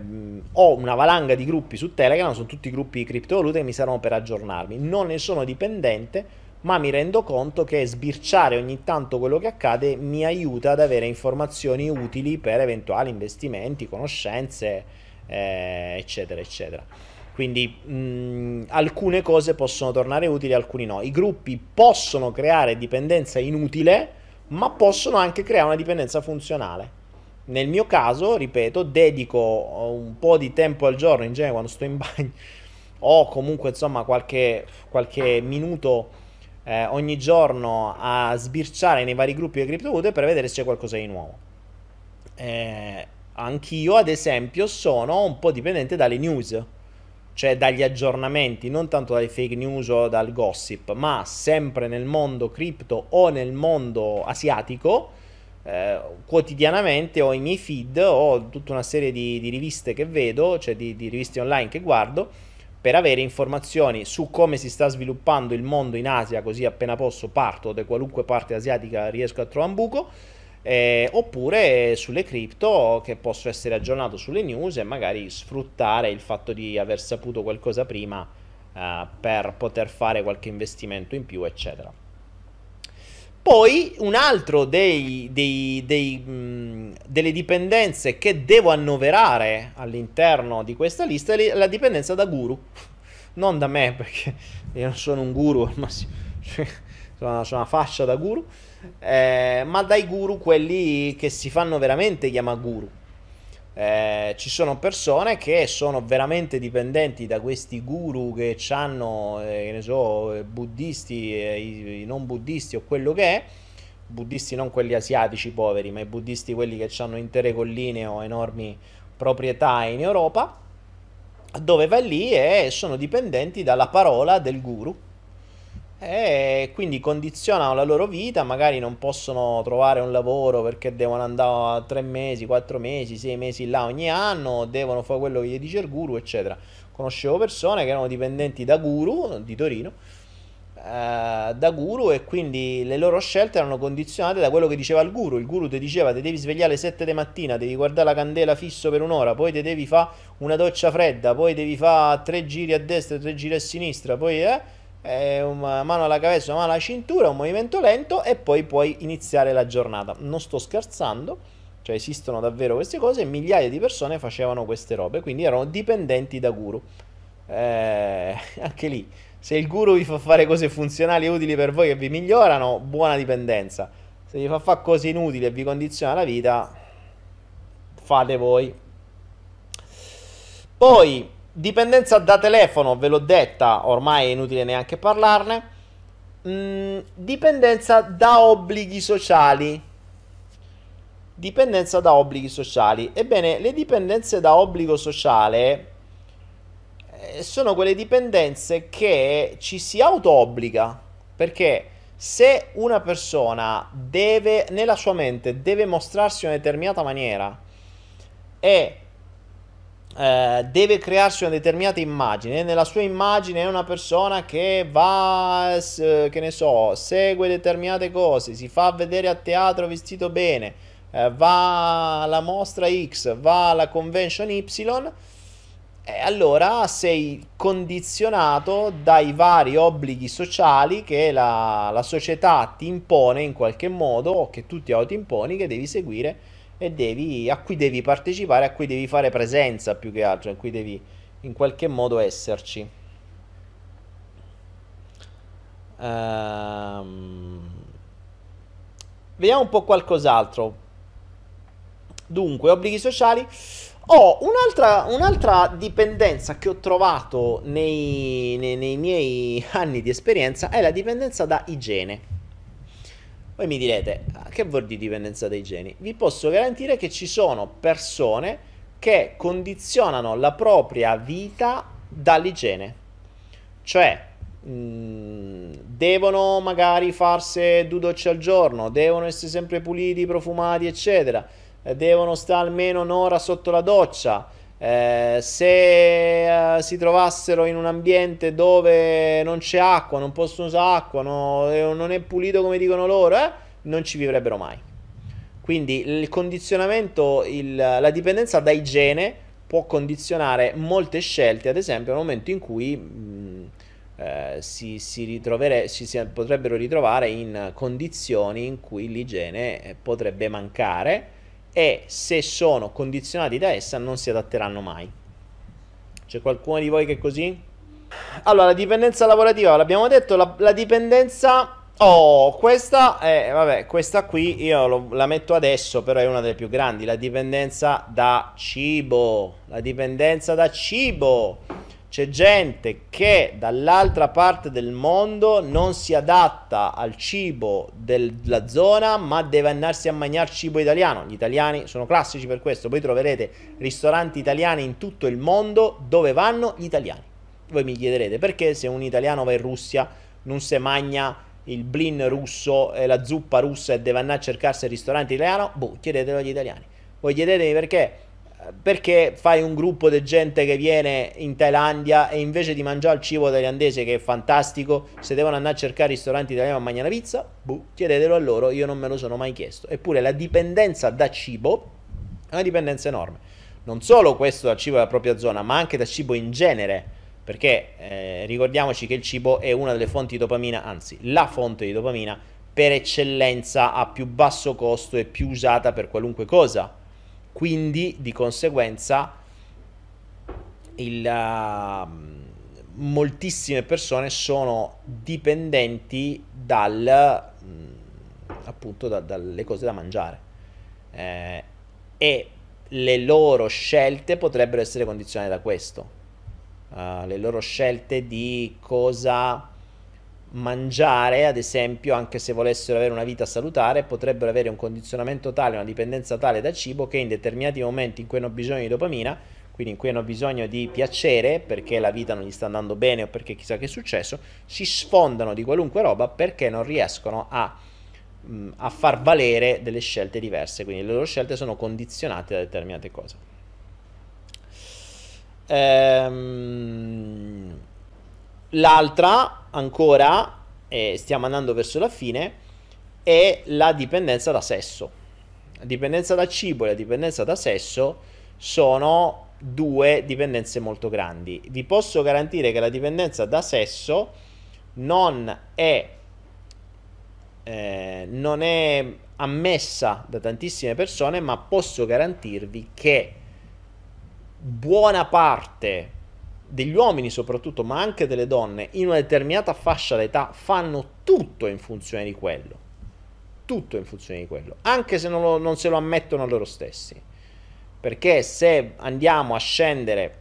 Speaker 1: ho una valanga di gruppi su Telegram, sono tutti gruppi di criptovalute che mi servono per aggiornarmi, non ne sono dipendente ma mi rendo conto che sbirciare ogni tanto quello che accade mi aiuta ad avere informazioni utili per eventuali investimenti, conoscenze, eh, eccetera, eccetera. Quindi mh, mm, alcune cose possono tornare utili, alcune no. I gruppi possono creare dipendenza inutile, ma possono anche creare una dipendenza funzionale. Nel mio caso, ripeto, dedico eh, un po' di tempo al giorno, in genere quando sto in bagno, o comunque insomma qualche, qualche minuto eh, ogni giorno a sbirciare nei vari gruppi di criptovalute per vedere se c'è qualcosa di nuovo. Eh, anch'io, ad esempio, sono un po' dipendente dalle news, cioè dagli aggiornamenti, non tanto dalle fake news o dal gossip, ma sempre nel mondo cripto o nel mondo asiatico. Eh, quotidianamente ho i miei feed, ho tutta una serie di, di riviste che vedo, cioè di, di riviste online che guardo per avere informazioni su come si sta sviluppando il mondo in Asia, così appena posso parto da qualunque parte asiatica riesco a trovare un buco, eh, oppure sulle cripto che posso essere aggiornato sulle news e magari sfruttare il fatto di aver saputo qualcosa prima eh, per poter fare qualche investimento in più, eccetera. Poi un altro dei, dei, dei, mh, delle dipendenze che devo annoverare all'interno di questa lista è la dipendenza da guru. Non da me, perché io non sono un guru al massimo, sono, sono, una fascia da guru, eh, ma dai guru quelli che si fanno veramente chiamare guru. Eh, ci sono persone che sono veramente dipendenti da questi guru che hanno, eh, che ne so, eh, buddisti, eh, i, i, non buddisti o quello che è, buddisti non quelli asiatici poveri, ma i buddisti quelli che hanno intere colline o enormi proprietà in Europa, dove vai lì e sono dipendenti dalla parola del guru e quindi condizionano la loro vita, magari non possono trovare un lavoro perché devono andare a tre mesi, quattro mesi, sei mesi là ogni anno, devono fare quello che gli dice il guru, eccetera. Conoscevo persone che erano dipendenti da guru di Torino, eh, da guru e quindi le loro scelte erano condizionate da quello che diceva il guru. Il guru ti diceva ti devi svegliare alle 7 di mattina, devi guardare la candela fisso per un'ora, poi ti devi fare una doccia fredda, poi devi fare tre giri a destra, tre giri a sinistra, poi... Eh, una mano alla cabeza, una mano alla cintura, un movimento lento e poi puoi iniziare la giornata. Non sto scherzando, cioè esistono davvero queste cose, migliaia di persone facevano queste robe, quindi erano dipendenti da guru. Eh, anche lì, se il guru vi fa fare cose funzionali e utili per voi che vi migliorano, buona dipendenza. Se vi fa fare cose inutili e vi condiziona la vita, fate voi. Poi Dipendenza da telefono, ve l'ho detta, ormai è inutile neanche parlarne. Mm, dipendenza da obblighi sociali. Dipendenza da obblighi sociali. Ebbene, le dipendenze da obbligo sociale eh, sono quelle dipendenze che ci si auto-obbliga. Perché se una persona deve, nella sua mente, deve mostrarsi in una determinata maniera e eh, deve crearsi una determinata immagine. Nella sua immagine è una persona che va, che ne so, segue determinate cose, si fa vedere a teatro vestito bene, eh, va alla mostra X, va alla convention Y. E allora sei condizionato dai vari obblighi sociali che la, la società ti impone in qualche modo o che tu ti autoimponi che devi seguire devi, a cui devi partecipare, a cui devi fare presenza più che altro, a cui devi in qualche modo esserci. Ehm... vediamo un po' qualcos'altro. Dunque, obblighi sociali. Oh, un'altra, un'altra, dipendenza che ho trovato nei, nei, nei miei anni di esperienza è la dipendenza da igiene. Voi mi direte, ah, che vuol dire dipendenza dai geni? Vi posso garantire che ci sono persone che condizionano la propria vita dall'igiene. Cioè, mh, mhmm, devono magari farsi due docce al giorno, devono essere sempre puliti, profumati, eccetera. Devono stare almeno un'ora sotto la doccia eh, se eh, si trovassero in un ambiente dove non c'è acqua, non possono usare acqua, no, non è pulito come dicono loro, eh, non ci vivrebbero mai. Quindi il condizionamento, il, la dipendenza da igiene può condizionare molte scelte, ad esempio nel momento in cui mh, mm, eh, si, si, si, si potrebbero ritrovare in condizioni in cui l'igiene eh, potrebbe mancare e se sono condizionati da essa non si adatteranno mai. C'è qualcuno di voi che è così? Allora, la dipendenza lavorativa, l'abbiamo detto, la, la, dipendenza... Oh, questa è, vabbè, questa qui io lo, la metto adesso, però è una delle più grandi, la dipendenza da cibo, la dipendenza da cibo. C'è gente che dall'altra parte del mondo non si adatta al cibo della zona, ma deve andarsi a mangiare cibo italiano. Gli italiani sono classici per questo. Voi troverete ristoranti italiani in tutto il mondo dove vanno gli italiani. Voi mi chiederete perché se un italiano va in Russia non si mangia il blin russo e la zuppa russa e deve andare a cercarsi il ristorante italiano? Boh, chiedetelo agli italiani. Voi chiedetemi perché perché fai un gruppo di gente che viene in Thailandia e invece di mangiare il cibo thailandese che è fantastico, se devono andare a cercare ristoranti italiani a mangiare la pizza, buh, chiedetelo a loro, io non me lo sono mai chiesto. Eppure la dipendenza da cibo è una dipendenza enorme. Non solo questo dal cibo della propria zona, ma anche dal cibo in genere, perché eh, ricordiamoci che il cibo è una delle fonti di dopamina, anzi la fonte di dopamina per eccellenza a più basso costo e più usata per qualunque cosa quindi di conseguenza il, uh, moltissime persone sono dipendenti dal, mh, mm, appunto da, dalle cose da mangiare eh, e le loro scelte potrebbero essere condizionate da questo. Uh, le loro scelte di cosa mangiare, ad esempio, anche se volessero avere una vita salutare, potrebbero avere un condizionamento tale, una dipendenza tale da cibo che in determinati momenti in cui hanno bisogno di dopamina, quindi in cui hanno bisogno di piacere perché la vita non gli sta andando bene o perché chissà che è successo, si sfondano di qualunque roba perché non riescono a, mm, a far valere delle scelte diverse, quindi le loro scelte sono condizionate da determinate cose. Ehm... L'altra, ancora, e stiamo andando verso la fine, è la dipendenza da sesso. La dipendenza da cibo e la dipendenza da sesso sono due dipendenze molto grandi. Vi posso garantire che la dipendenza da sesso non è, eh, non è ammessa da tantissime persone, ma posso garantirvi che buona parte degli uomini soprattutto, ma anche delle donne, in una determinata fascia d'età, fanno tutto in funzione di quello. Tutto in funzione di quello, anche se non, lo, non se lo ammettono a loro stessi. Perché se andiamo a scendere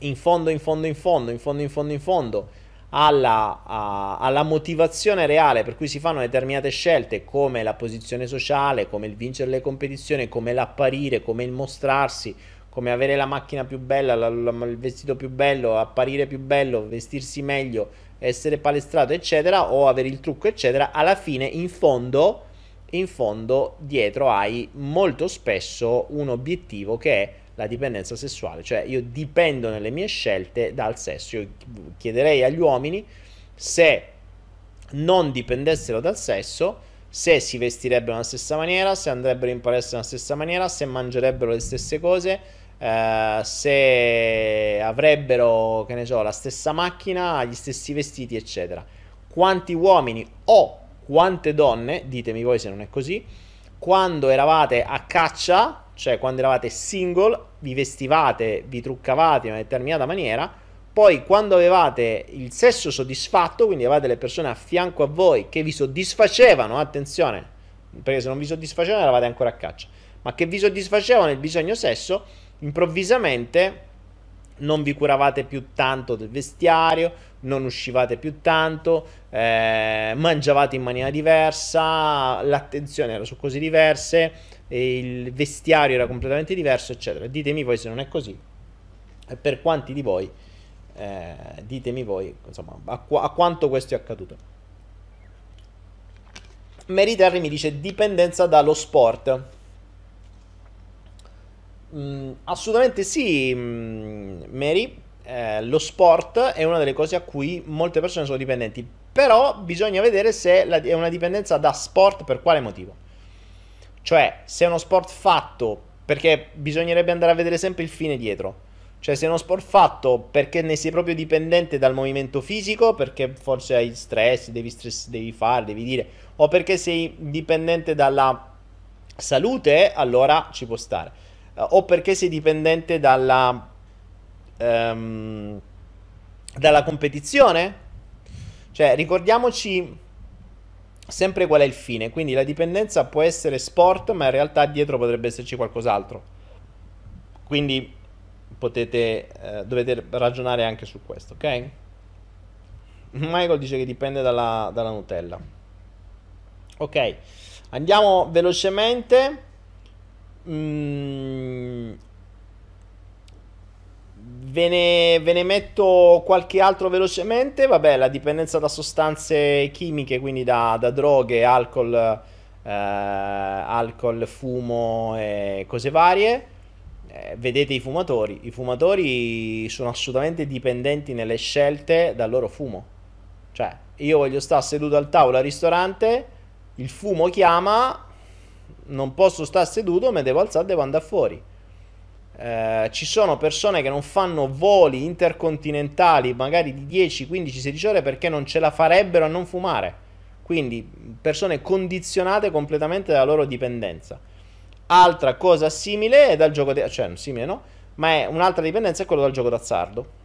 Speaker 1: in fondo, in fondo, in fondo, in fondo, in fondo, in fondo, alla, a, alla motivazione reale per cui si fanno determinate scelte, come la posizione sociale, come il vincere le competizioni, come l'apparire, come il mostrarsi, come avere la macchina più bella, la, la, il vestito più bello, apparire più bello, vestirsi meglio, essere palestrato, eccetera, o avere il trucco, eccetera, alla fine, in fondo, in fondo, dietro hai molto spesso un obiettivo che è la dipendenza sessuale, cioè io dipendo nelle mie scelte dal sesso. Io chiederei agli uomini se non dipendessero dal sesso, se si vestirebbero nella stessa maniera, se andrebbero in palestra nella stessa maniera, se mangerebbero le stesse cose, eh, se avrebbero, che ne so, la stessa macchina, gli stessi vestiti, eccetera. Quanti uomini o quante donne, ditemi voi se non è così, quando eravate a caccia, cioè quando eravate single, vi vestivate, vi truccavate in una determinata maniera, poi quando avevate il sesso soddisfatto, quindi avevate le persone a fianco a voi che vi soddisfacevano, attenzione, perché se non vi soddisfacevano eravate ancora a caccia, ma che vi soddisfacevano il bisogno sesso, improvvisamente non vi curavate più tanto del vestiario, non uscivate più tanto, eh, mangiavate in maniera diversa, l'attenzione era su cose diverse, il vestiario era completamente diverso, eccetera. Ditemi voi se non è così. per quanti di voi, eh, ditemi voi, insomma, a, qu- a quanto questo è accaduto. Mary Terry mi dice dipendenza dallo sport. Mm, assolutamente sì, mm, Mary. Eh, lo sport è una delle cose a cui molte persone sono dipendenti, però bisogna vedere se è una dipendenza da sport per quale motivo. Cioè, se è uno sport fatto perché bisognerebbe andare a vedere sempre il fine dietro. Cioè, se è uno sport fatto perché ne sei proprio dipendente dal movimento fisico, perché forse hai stress, devi, stress, devi fare, devi dire, o perché sei dipendente dalla salute, allora ci può stare o perché sei dipendente dalla, um, dalla competizione. Cioè, ricordiamoci sempre qual è il fine. Quindi la dipendenza può essere sport, ma in realtà dietro potrebbe esserci qualcos'altro. Quindi potete, eh, dovete ragionare anche su questo, ok? Michael dice che dipende dalla, dalla Nutella. Ok, andiamo velocemente. Mm, ve, ne, ve ne metto qualche altro velocemente. Vabbè, la dipendenza da sostanze chimiche, quindi da, da droghe, alcol, eh, alcol, fumo e cose varie. Eh, vedete i fumatori. I fumatori sono assolutamente dipendenti nelle scelte dal loro fumo. Cioè, io voglio stare seduto al tavolo al ristorante, il fumo chiama, non posso stare seduto, mi devo alzare, devo andare fuori. Eh, ci sono persone che non fanno voli intercontinentali, magari di 10, 15, 16 ore perché non ce la farebbero a non fumare. Quindi persone condizionate completamente dalla loro dipendenza. Altra cosa simile è dal gioco di... cioè simile no, ma è un'altra dipendenza è quello dal gioco d'azzardo.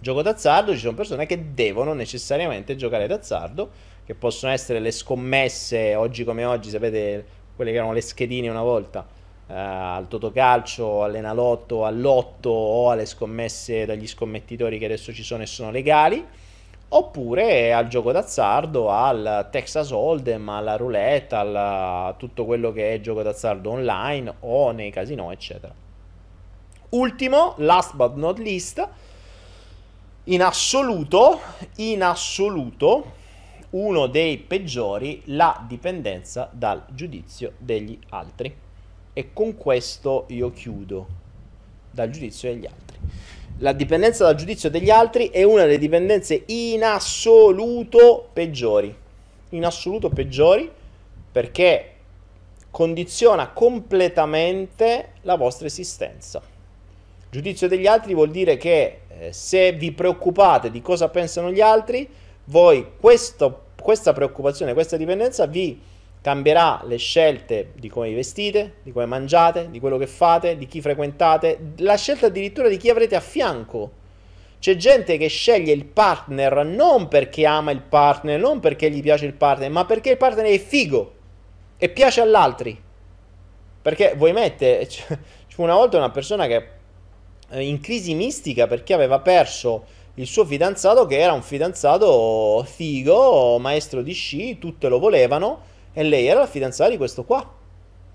Speaker 1: Gioco d'azzardo ci sono persone che devono necessariamente giocare d'azzardo, che possono essere le scommesse oggi come oggi, sapete quelle che erano le schedine una volta eh, al Totocalcio, all'Enalotto, all'Otto o alle scommesse dagli scommettitori che adesso ci sono e sono legali oppure al gioco d'azzardo, al Texas Hold'em, alla roulette, a tutto quello che è gioco d'azzardo online o nei casino, eccetera. Ultimo, last but not least, in assoluto, in assoluto, uno dei peggiori, la dipendenza dal giudizio degli altri. E con questo io chiudo, dal giudizio degli altri. La dipendenza dal giudizio degli altri è una delle dipendenze in assoluto peggiori. In assoluto peggiori perché condiziona completamente la vostra esistenza. Giudizio degli altri vuol dire che eh, se vi preoccupate di cosa pensano gli altri, voi questo, questa preoccupazione, questa dipendenza vi cambierà le scelte di come vi vestite, di come mangiate, di quello che fate, di chi frequentate, la scelta addirittura di chi avrete a fianco. C'è gente che sceglie il partner non perché ama il partner, non perché gli piace il partner, ma perché il partner è figo e piace all'altri. Perché voi mette, una volta una persona che eh, in crisi mistica perché aveva perso il suo fidanzato che era un fidanzato figo, maestro di sci, tutte lo volevano e lei era la fidanzata di questo qua.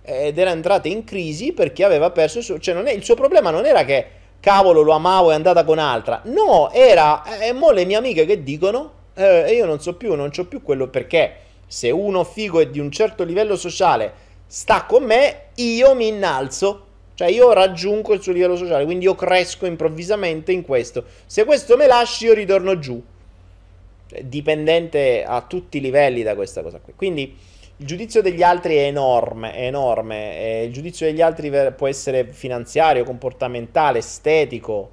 Speaker 1: Ed era entrata in crisi perché aveva perso il suo... Cioè è, il suo problema non era che cavolo lo amavo e è andata con altra. No, era... E eh, mo le mie amiche che dicono... Eh, e eh, io non so più, non c'ho più quello perché se uno figo e di un certo livello sociale sta con me, io mi innalzo cioè io raggiungo il suo livello sociale, quindi io cresco improvvisamente in questo. Se questo me lasci io ritorno giù. Eh, dipendente a tutti i livelli da questa cosa qui. Quindi il giudizio degli altri è enorme, è enorme. Eh, il giudizio degli altri può essere finanziario, comportamentale, estetico.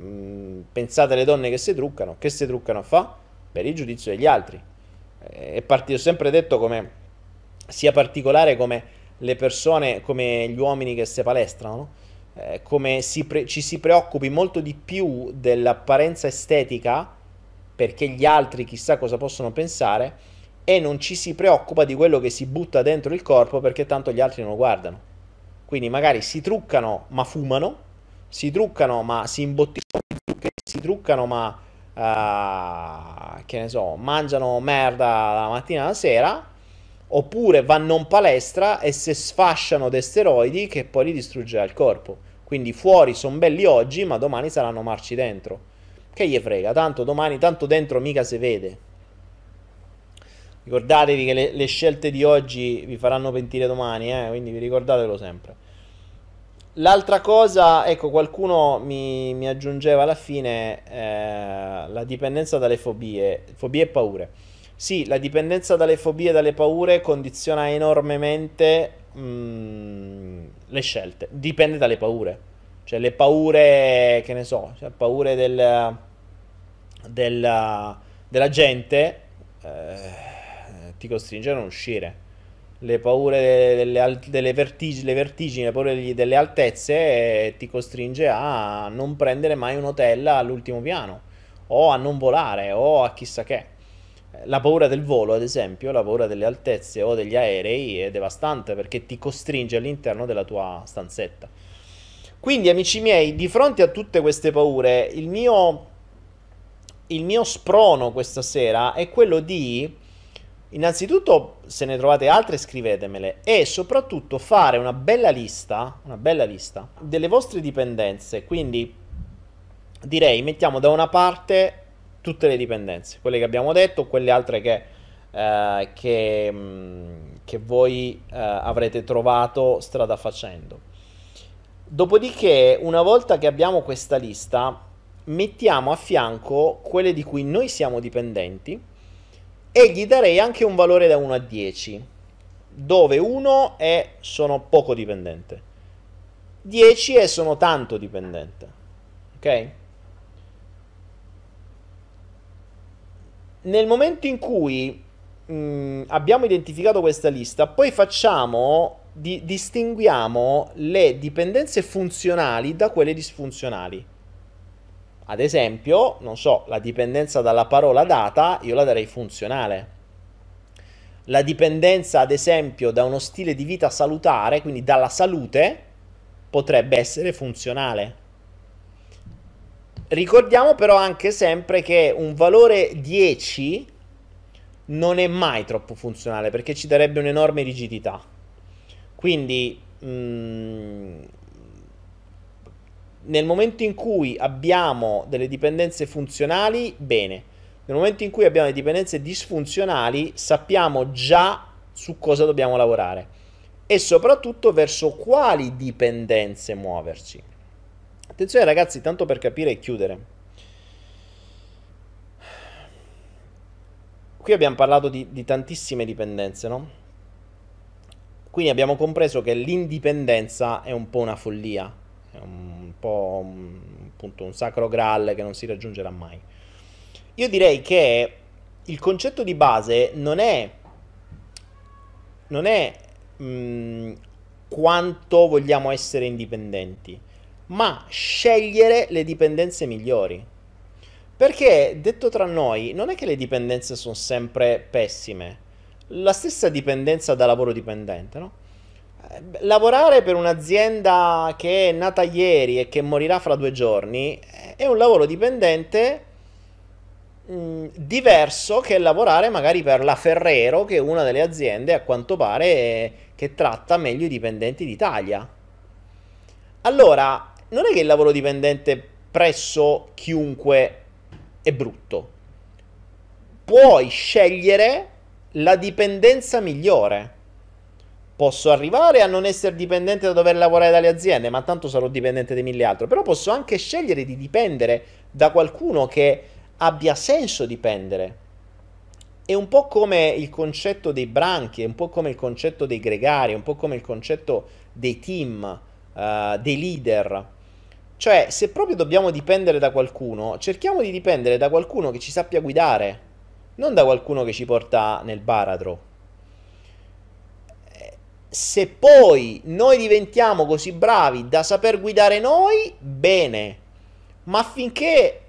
Speaker 1: Mm, pensate alle donne che si truccano. Che si truccano fa? Per il giudizio degli altri. Eh, è partito sempre detto come sia particolare come le persone, come gli uomini che si palestrano, eh, come si pre- ci si preoccupi molto di più dell'apparenza estetica, perché gli altri chissà cosa possono pensare, e non ci si preoccupa di quello che si butta dentro il corpo perché tanto gli altri non lo guardano. Quindi magari si truccano ma fumano, si truccano ma si imbottiscono, si truccano ma... Uh, che ne so, mangiano merda la mattina e la sera oppure vanno in palestra e se sfasciano dei steroidi che poi li distruggerà il corpo. Quindi fuori sono belli oggi, ma domani saranno marci dentro. Che gli frega, tanto domani, tanto dentro mica si vede. Ricordatevi che le, le scelte di oggi vi faranno pentire domani, eh? quindi vi ricordatelo sempre. L'altra cosa, ecco, qualcuno mi, mi aggiungeva alla fine eh, la dipendenza dalle fobie, fobie e paure. Sì, la dipendenza dalle fobie e dalle paure condiziona enormemente mh, mm, le scelte. Dipende dalle paure. Cioè le paure, che ne so, cioè paure del, della, della gente eh, ti costringe a non uscire. Le paure delle, delle vertig- le vertigini, le paure degli, delle altezze eh, ti costringe a non prendere mai un hotel all'ultimo piano o a non volare o a chissà che la paura del volo, ad esempio, la paura delle altezze o degli aerei è devastante perché ti costringe all'interno della tua stanzetta. Quindi, amici miei, di fronte a tutte queste paure, il mio, il mio sprono questa sera è quello di, innanzitutto, se ne trovate altre scrivetemele e soprattutto fare una bella lista, una bella lista delle vostre dipendenze. Quindi direi mettiamo da una parte tutte le dipendenze, quelle che abbiamo detto, quelle altre che, eh, che, mm, che voi eh, avrete trovato strada facendo. Dopodiché, una volta che abbiamo questa lista, mettiamo a fianco quelle di cui noi siamo dipendenti e gli darei anche un valore da 1 a 10, dove 1 è sono poco dipendente, 10 è sono tanto dipendente. Ok? nel momento in cui mh, mm, abbiamo identificato questa lista, poi facciamo, di, distinguiamo le dipendenze funzionali da quelle disfunzionali. Ad esempio, non so, la dipendenza dalla parola data, io la darei funzionale. La dipendenza, ad esempio, da uno stile di vita salutare, quindi dalla salute, potrebbe essere funzionale. Ricordiamo però anche sempre che un valore 10 non è mai troppo funzionale perché ci darebbe un'enorme rigidità. Quindi mh, mm, nel momento in cui abbiamo delle dipendenze funzionali, bene. Nel momento in cui abbiamo le dipendenze disfunzionali, sappiamo già su cosa dobbiamo lavorare e soprattutto verso quali dipendenze muoverci. Attenzione ragazzi, tanto per capire e chiudere. Qui abbiamo parlato di, di tantissime dipendenze, no? Quindi abbiamo compreso che l'indipendenza è un po' una follia, è un po' un, appunto un sacro graal che non si raggiungerà mai. Io direi che il concetto di base non è, non è mh, quanto vogliamo essere indipendenti, ma scegliere le dipendenze migliori. Perché, detto tra noi, non è che le dipendenze sono sempre pessime. La stessa dipendenza da lavoro dipendente, no? Eh, lavorare per un'azienda che è nata ieri e che morirà fra due giorni eh, è un lavoro dipendente mm, diverso che lavorare magari per la Ferrero, che è una delle aziende a quanto pare eh, che tratta meglio i dipendenti d'Italia. Allora, non è che il lavoro dipendente presso chiunque è brutto. Puoi scegliere la dipendenza migliore. Posso arrivare a non essere dipendente da dover lavorare dalle aziende, ma tanto sarò dipendente di mille altro. Però posso anche scegliere di dipendere da qualcuno che abbia senso dipendere. È un po' come il concetto dei branchi, è un po' come il concetto dei gregari, è un po' come il concetto dei team, uh, dei leader. Cioè, se proprio dobbiamo dipendere da qualcuno, cerchiamo di dipendere da qualcuno che ci sappia guidare, non da qualcuno che ci porta nel baratro. Eh, se poi noi diventiamo così bravi da saper guidare noi, bene. Ma finché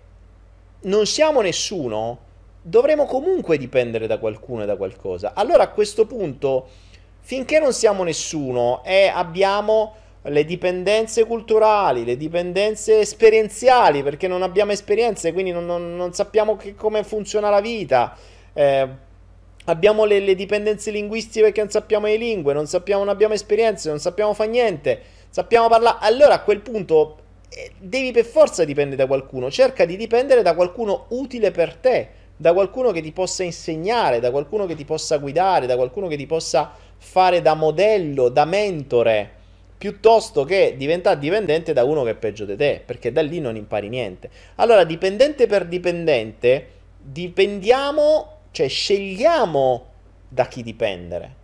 Speaker 1: non siamo nessuno, dovremo comunque dipendere da qualcuno e da qualcosa. Allora a questo punto, finché non siamo nessuno e eh, abbiamo le dipendenze culturali, le dipendenze esperienziali, perché non abbiamo esperienze, quindi non, non, non sappiamo che, come funziona la vita. Eh, abbiamo le, le, dipendenze linguistiche perché non sappiamo le lingue, non, sappiamo, non abbiamo esperienze, non sappiamo fare niente, sappiamo parlare. Allora a quel punto eh, devi per forza dipendere da qualcuno, cerca di dipendere da qualcuno utile per te, da qualcuno che ti possa insegnare, da qualcuno che ti possa guidare, da qualcuno che ti possa fare da modello, da mentore piuttosto che diventare dipendente da uno che è peggio di te, perché da lì non impari niente. Allora, dipendente per dipendente, dipendiamo, cioè scegliamo da chi dipendere.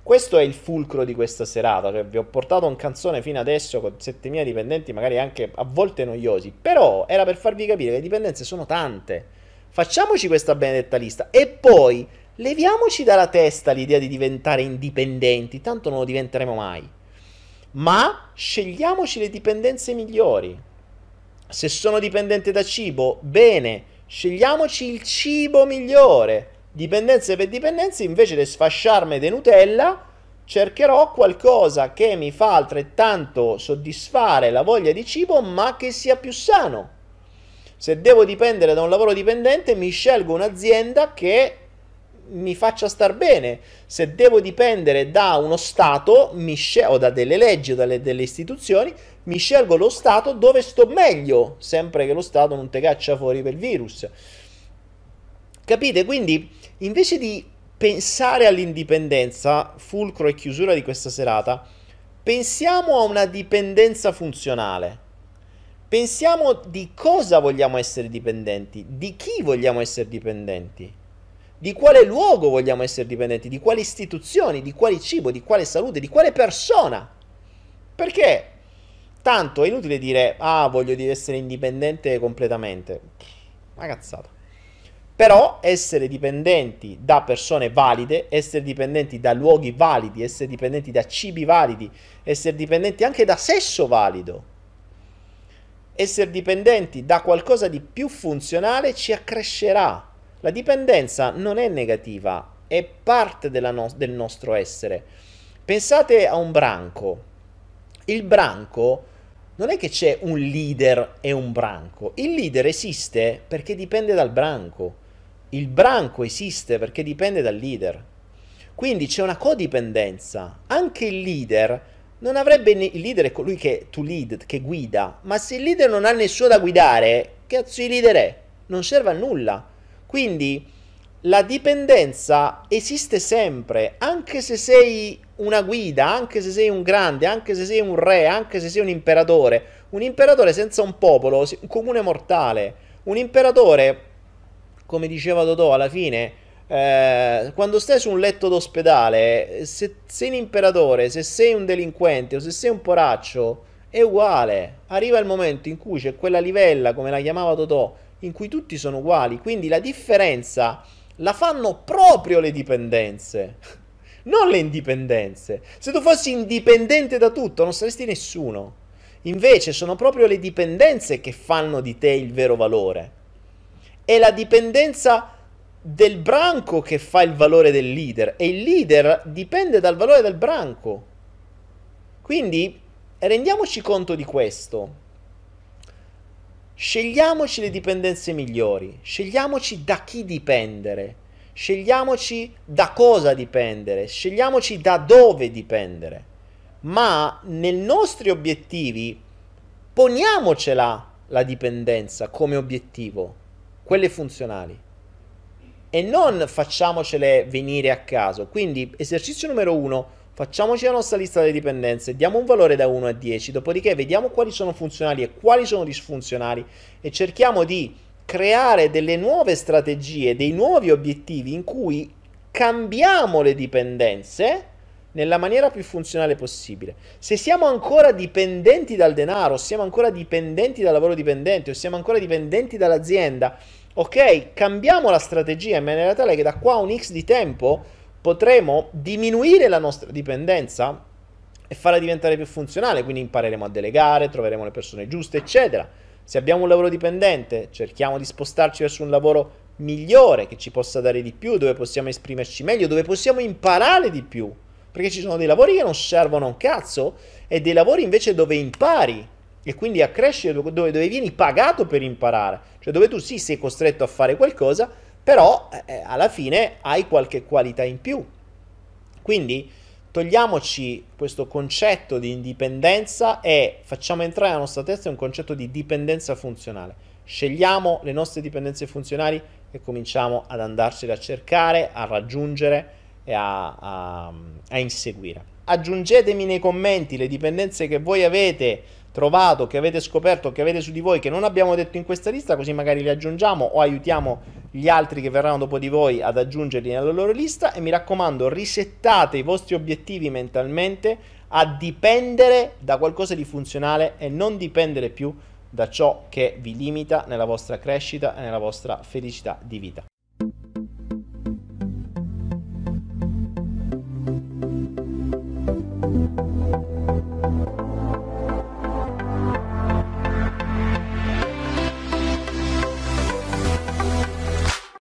Speaker 1: Questo è il fulcro di questa serata, cioè vi ho portato un canzone fino adesso con 7.000 dipendenti, magari anche a volte noiosi, però era per farvi capire che le dipendenze sono tante. Facciamoci questa benedetta lista e poi leviamoci dalla testa l'idea di diventare indipendenti, tanto non lo diventeremo mai ma scegliamoci le dipendenze migliori. Se sono dipendente da cibo, bene, scegliamoci il cibo migliore. Dipendenze per dipendenze, invece di sfasciarmi di Nutella, cercherò qualcosa che mi fa altrettanto soddisfare la voglia di cibo, ma che sia più sano. Se devo dipendere da un lavoro dipendente, mi scelgo un'azienda che mi faccia star bene. Se devo dipendere da uno Stato scel- o da delle leggi o dalle, delle istituzioni, mi scelgo lo Stato dove sto meglio, sempre che lo Stato non te caccia fuori per il virus. Capite? Quindi, invece di pensare all'indipendenza, fulcro e chiusura di questa serata, pensiamo a una dipendenza funzionale. Pensiamo di cosa vogliamo essere dipendenti, di chi vogliamo essere dipendenti di quale luogo vogliamo essere dipendenti, di quali istituzioni, di quale cibo, di quale salute, di quale persona. Perché tanto è inutile dire, ah, voglio essere indipendente completamente. Ma cazzata. Però essere dipendenti da persone valide, essere dipendenti da luoghi validi, essere dipendenti da cibi validi, essere dipendenti anche da sesso valido, essere dipendenti da qualcosa di più funzionale ci accrescerà la dipendenza non è negativa, è parte no- del nostro essere. Pensate a un branco. Il branco non è che c'è un leader e un branco. Il leader esiste perché dipende dal branco. Il branco esiste perché dipende dal leader. Quindi c'è una codipendenza. Anche il leader non avrebbe il leader è colui che to lead, che guida, ma se il leader non ha nessuno da guidare, che cazzo il leader è? Non serve a nulla. Quindi la dipendenza esiste sempre, anche se sei una guida, anche se sei un grande, anche se sei un re, anche se sei un imperatore. Un imperatore senza un popolo, un comune mortale. Un imperatore, come diceva Dodò alla fine, eh, quando stai su un letto d'ospedale, se sei un imperatore, se sei un delinquente o se sei un poraccio, è uguale. Arriva il momento in cui c'è quella livella, come la chiamava Dodò, in cui tutti sono uguali. Quindi la differenza la fanno proprio le dipendenze, non le indipendenze. Se tu fossi indipendente da tutto, non saresti nessuno. Invece sono proprio le dipendenze che fanno di te il vero valore. È la dipendenza del branco che fa il valore del leader e il leader dipende dal valore del branco. Quindi rendiamoci conto di questo. Scegliamoci le dipendenze migliori, scegliamoci da chi dipendere, scegliamoci da cosa dipendere, scegliamoci da dove dipendere, ma nei nostri obiettivi poniamocela la dipendenza come obiettivo, quelle funzionali, e non facciamocele venire a caso. Quindi esercizio numero uno, Facciamoci la nostra lista delle dipendenze, diamo un valore da 1 a 10, dopodiché vediamo quali sono funzionali e quali sono disfunzionali e cerchiamo di creare delle nuove strategie, dei nuovi obiettivi in cui cambiamo le dipendenze nella maniera più funzionale possibile. Se siamo ancora dipendenti dal denaro, siamo ancora dipendenti dal lavoro dipendente o siamo ancora dipendenti dall'azienda, ok, cambiamo la strategia in maniera tale che da qua a un X di tempo potremo diminuire la nostra dipendenza e farla diventare più funzionale, quindi impareremo a delegare, troveremo le persone giuste, eccetera. Se abbiamo un lavoro dipendente, cerchiamo di spostarci verso un lavoro migliore che ci possa dare di più, dove possiamo esprimerci meglio, dove possiamo imparare di più. Perché ci sono dei lavori che non servono a un cazzo e dei lavori invece dove impari e quindi a crescere, dove, dove vieni pagato per imparare. Cioè dove tu sì sei costretto a fare qualcosa, però eh, eh, alla fine hai qualche qualità in più. Quindi togliamoci questo concetto di indipendenza e facciamo entrare nella nostra testa un concetto di dipendenza funzionale. Scegliamo le nostre dipendenze funzionali e cominciamo ad andarcele a cercare, a raggiungere e a, a, a inseguire. Aggiungetemi nei commenti le dipendenze che voi avete trovato, che avete scoperto, che avete su di voi, che non abbiamo detto in questa lista, così magari li aggiungiamo o aiutiamo gli altri che verranno dopo di voi ad aggiungerli nella loro lista. E mi raccomando, risettate i vostri obiettivi mentalmente a dipendere da qualcosa di funzionale e non dipendere più da ciò che vi limita nella vostra crescita e nella vostra felicità di vita.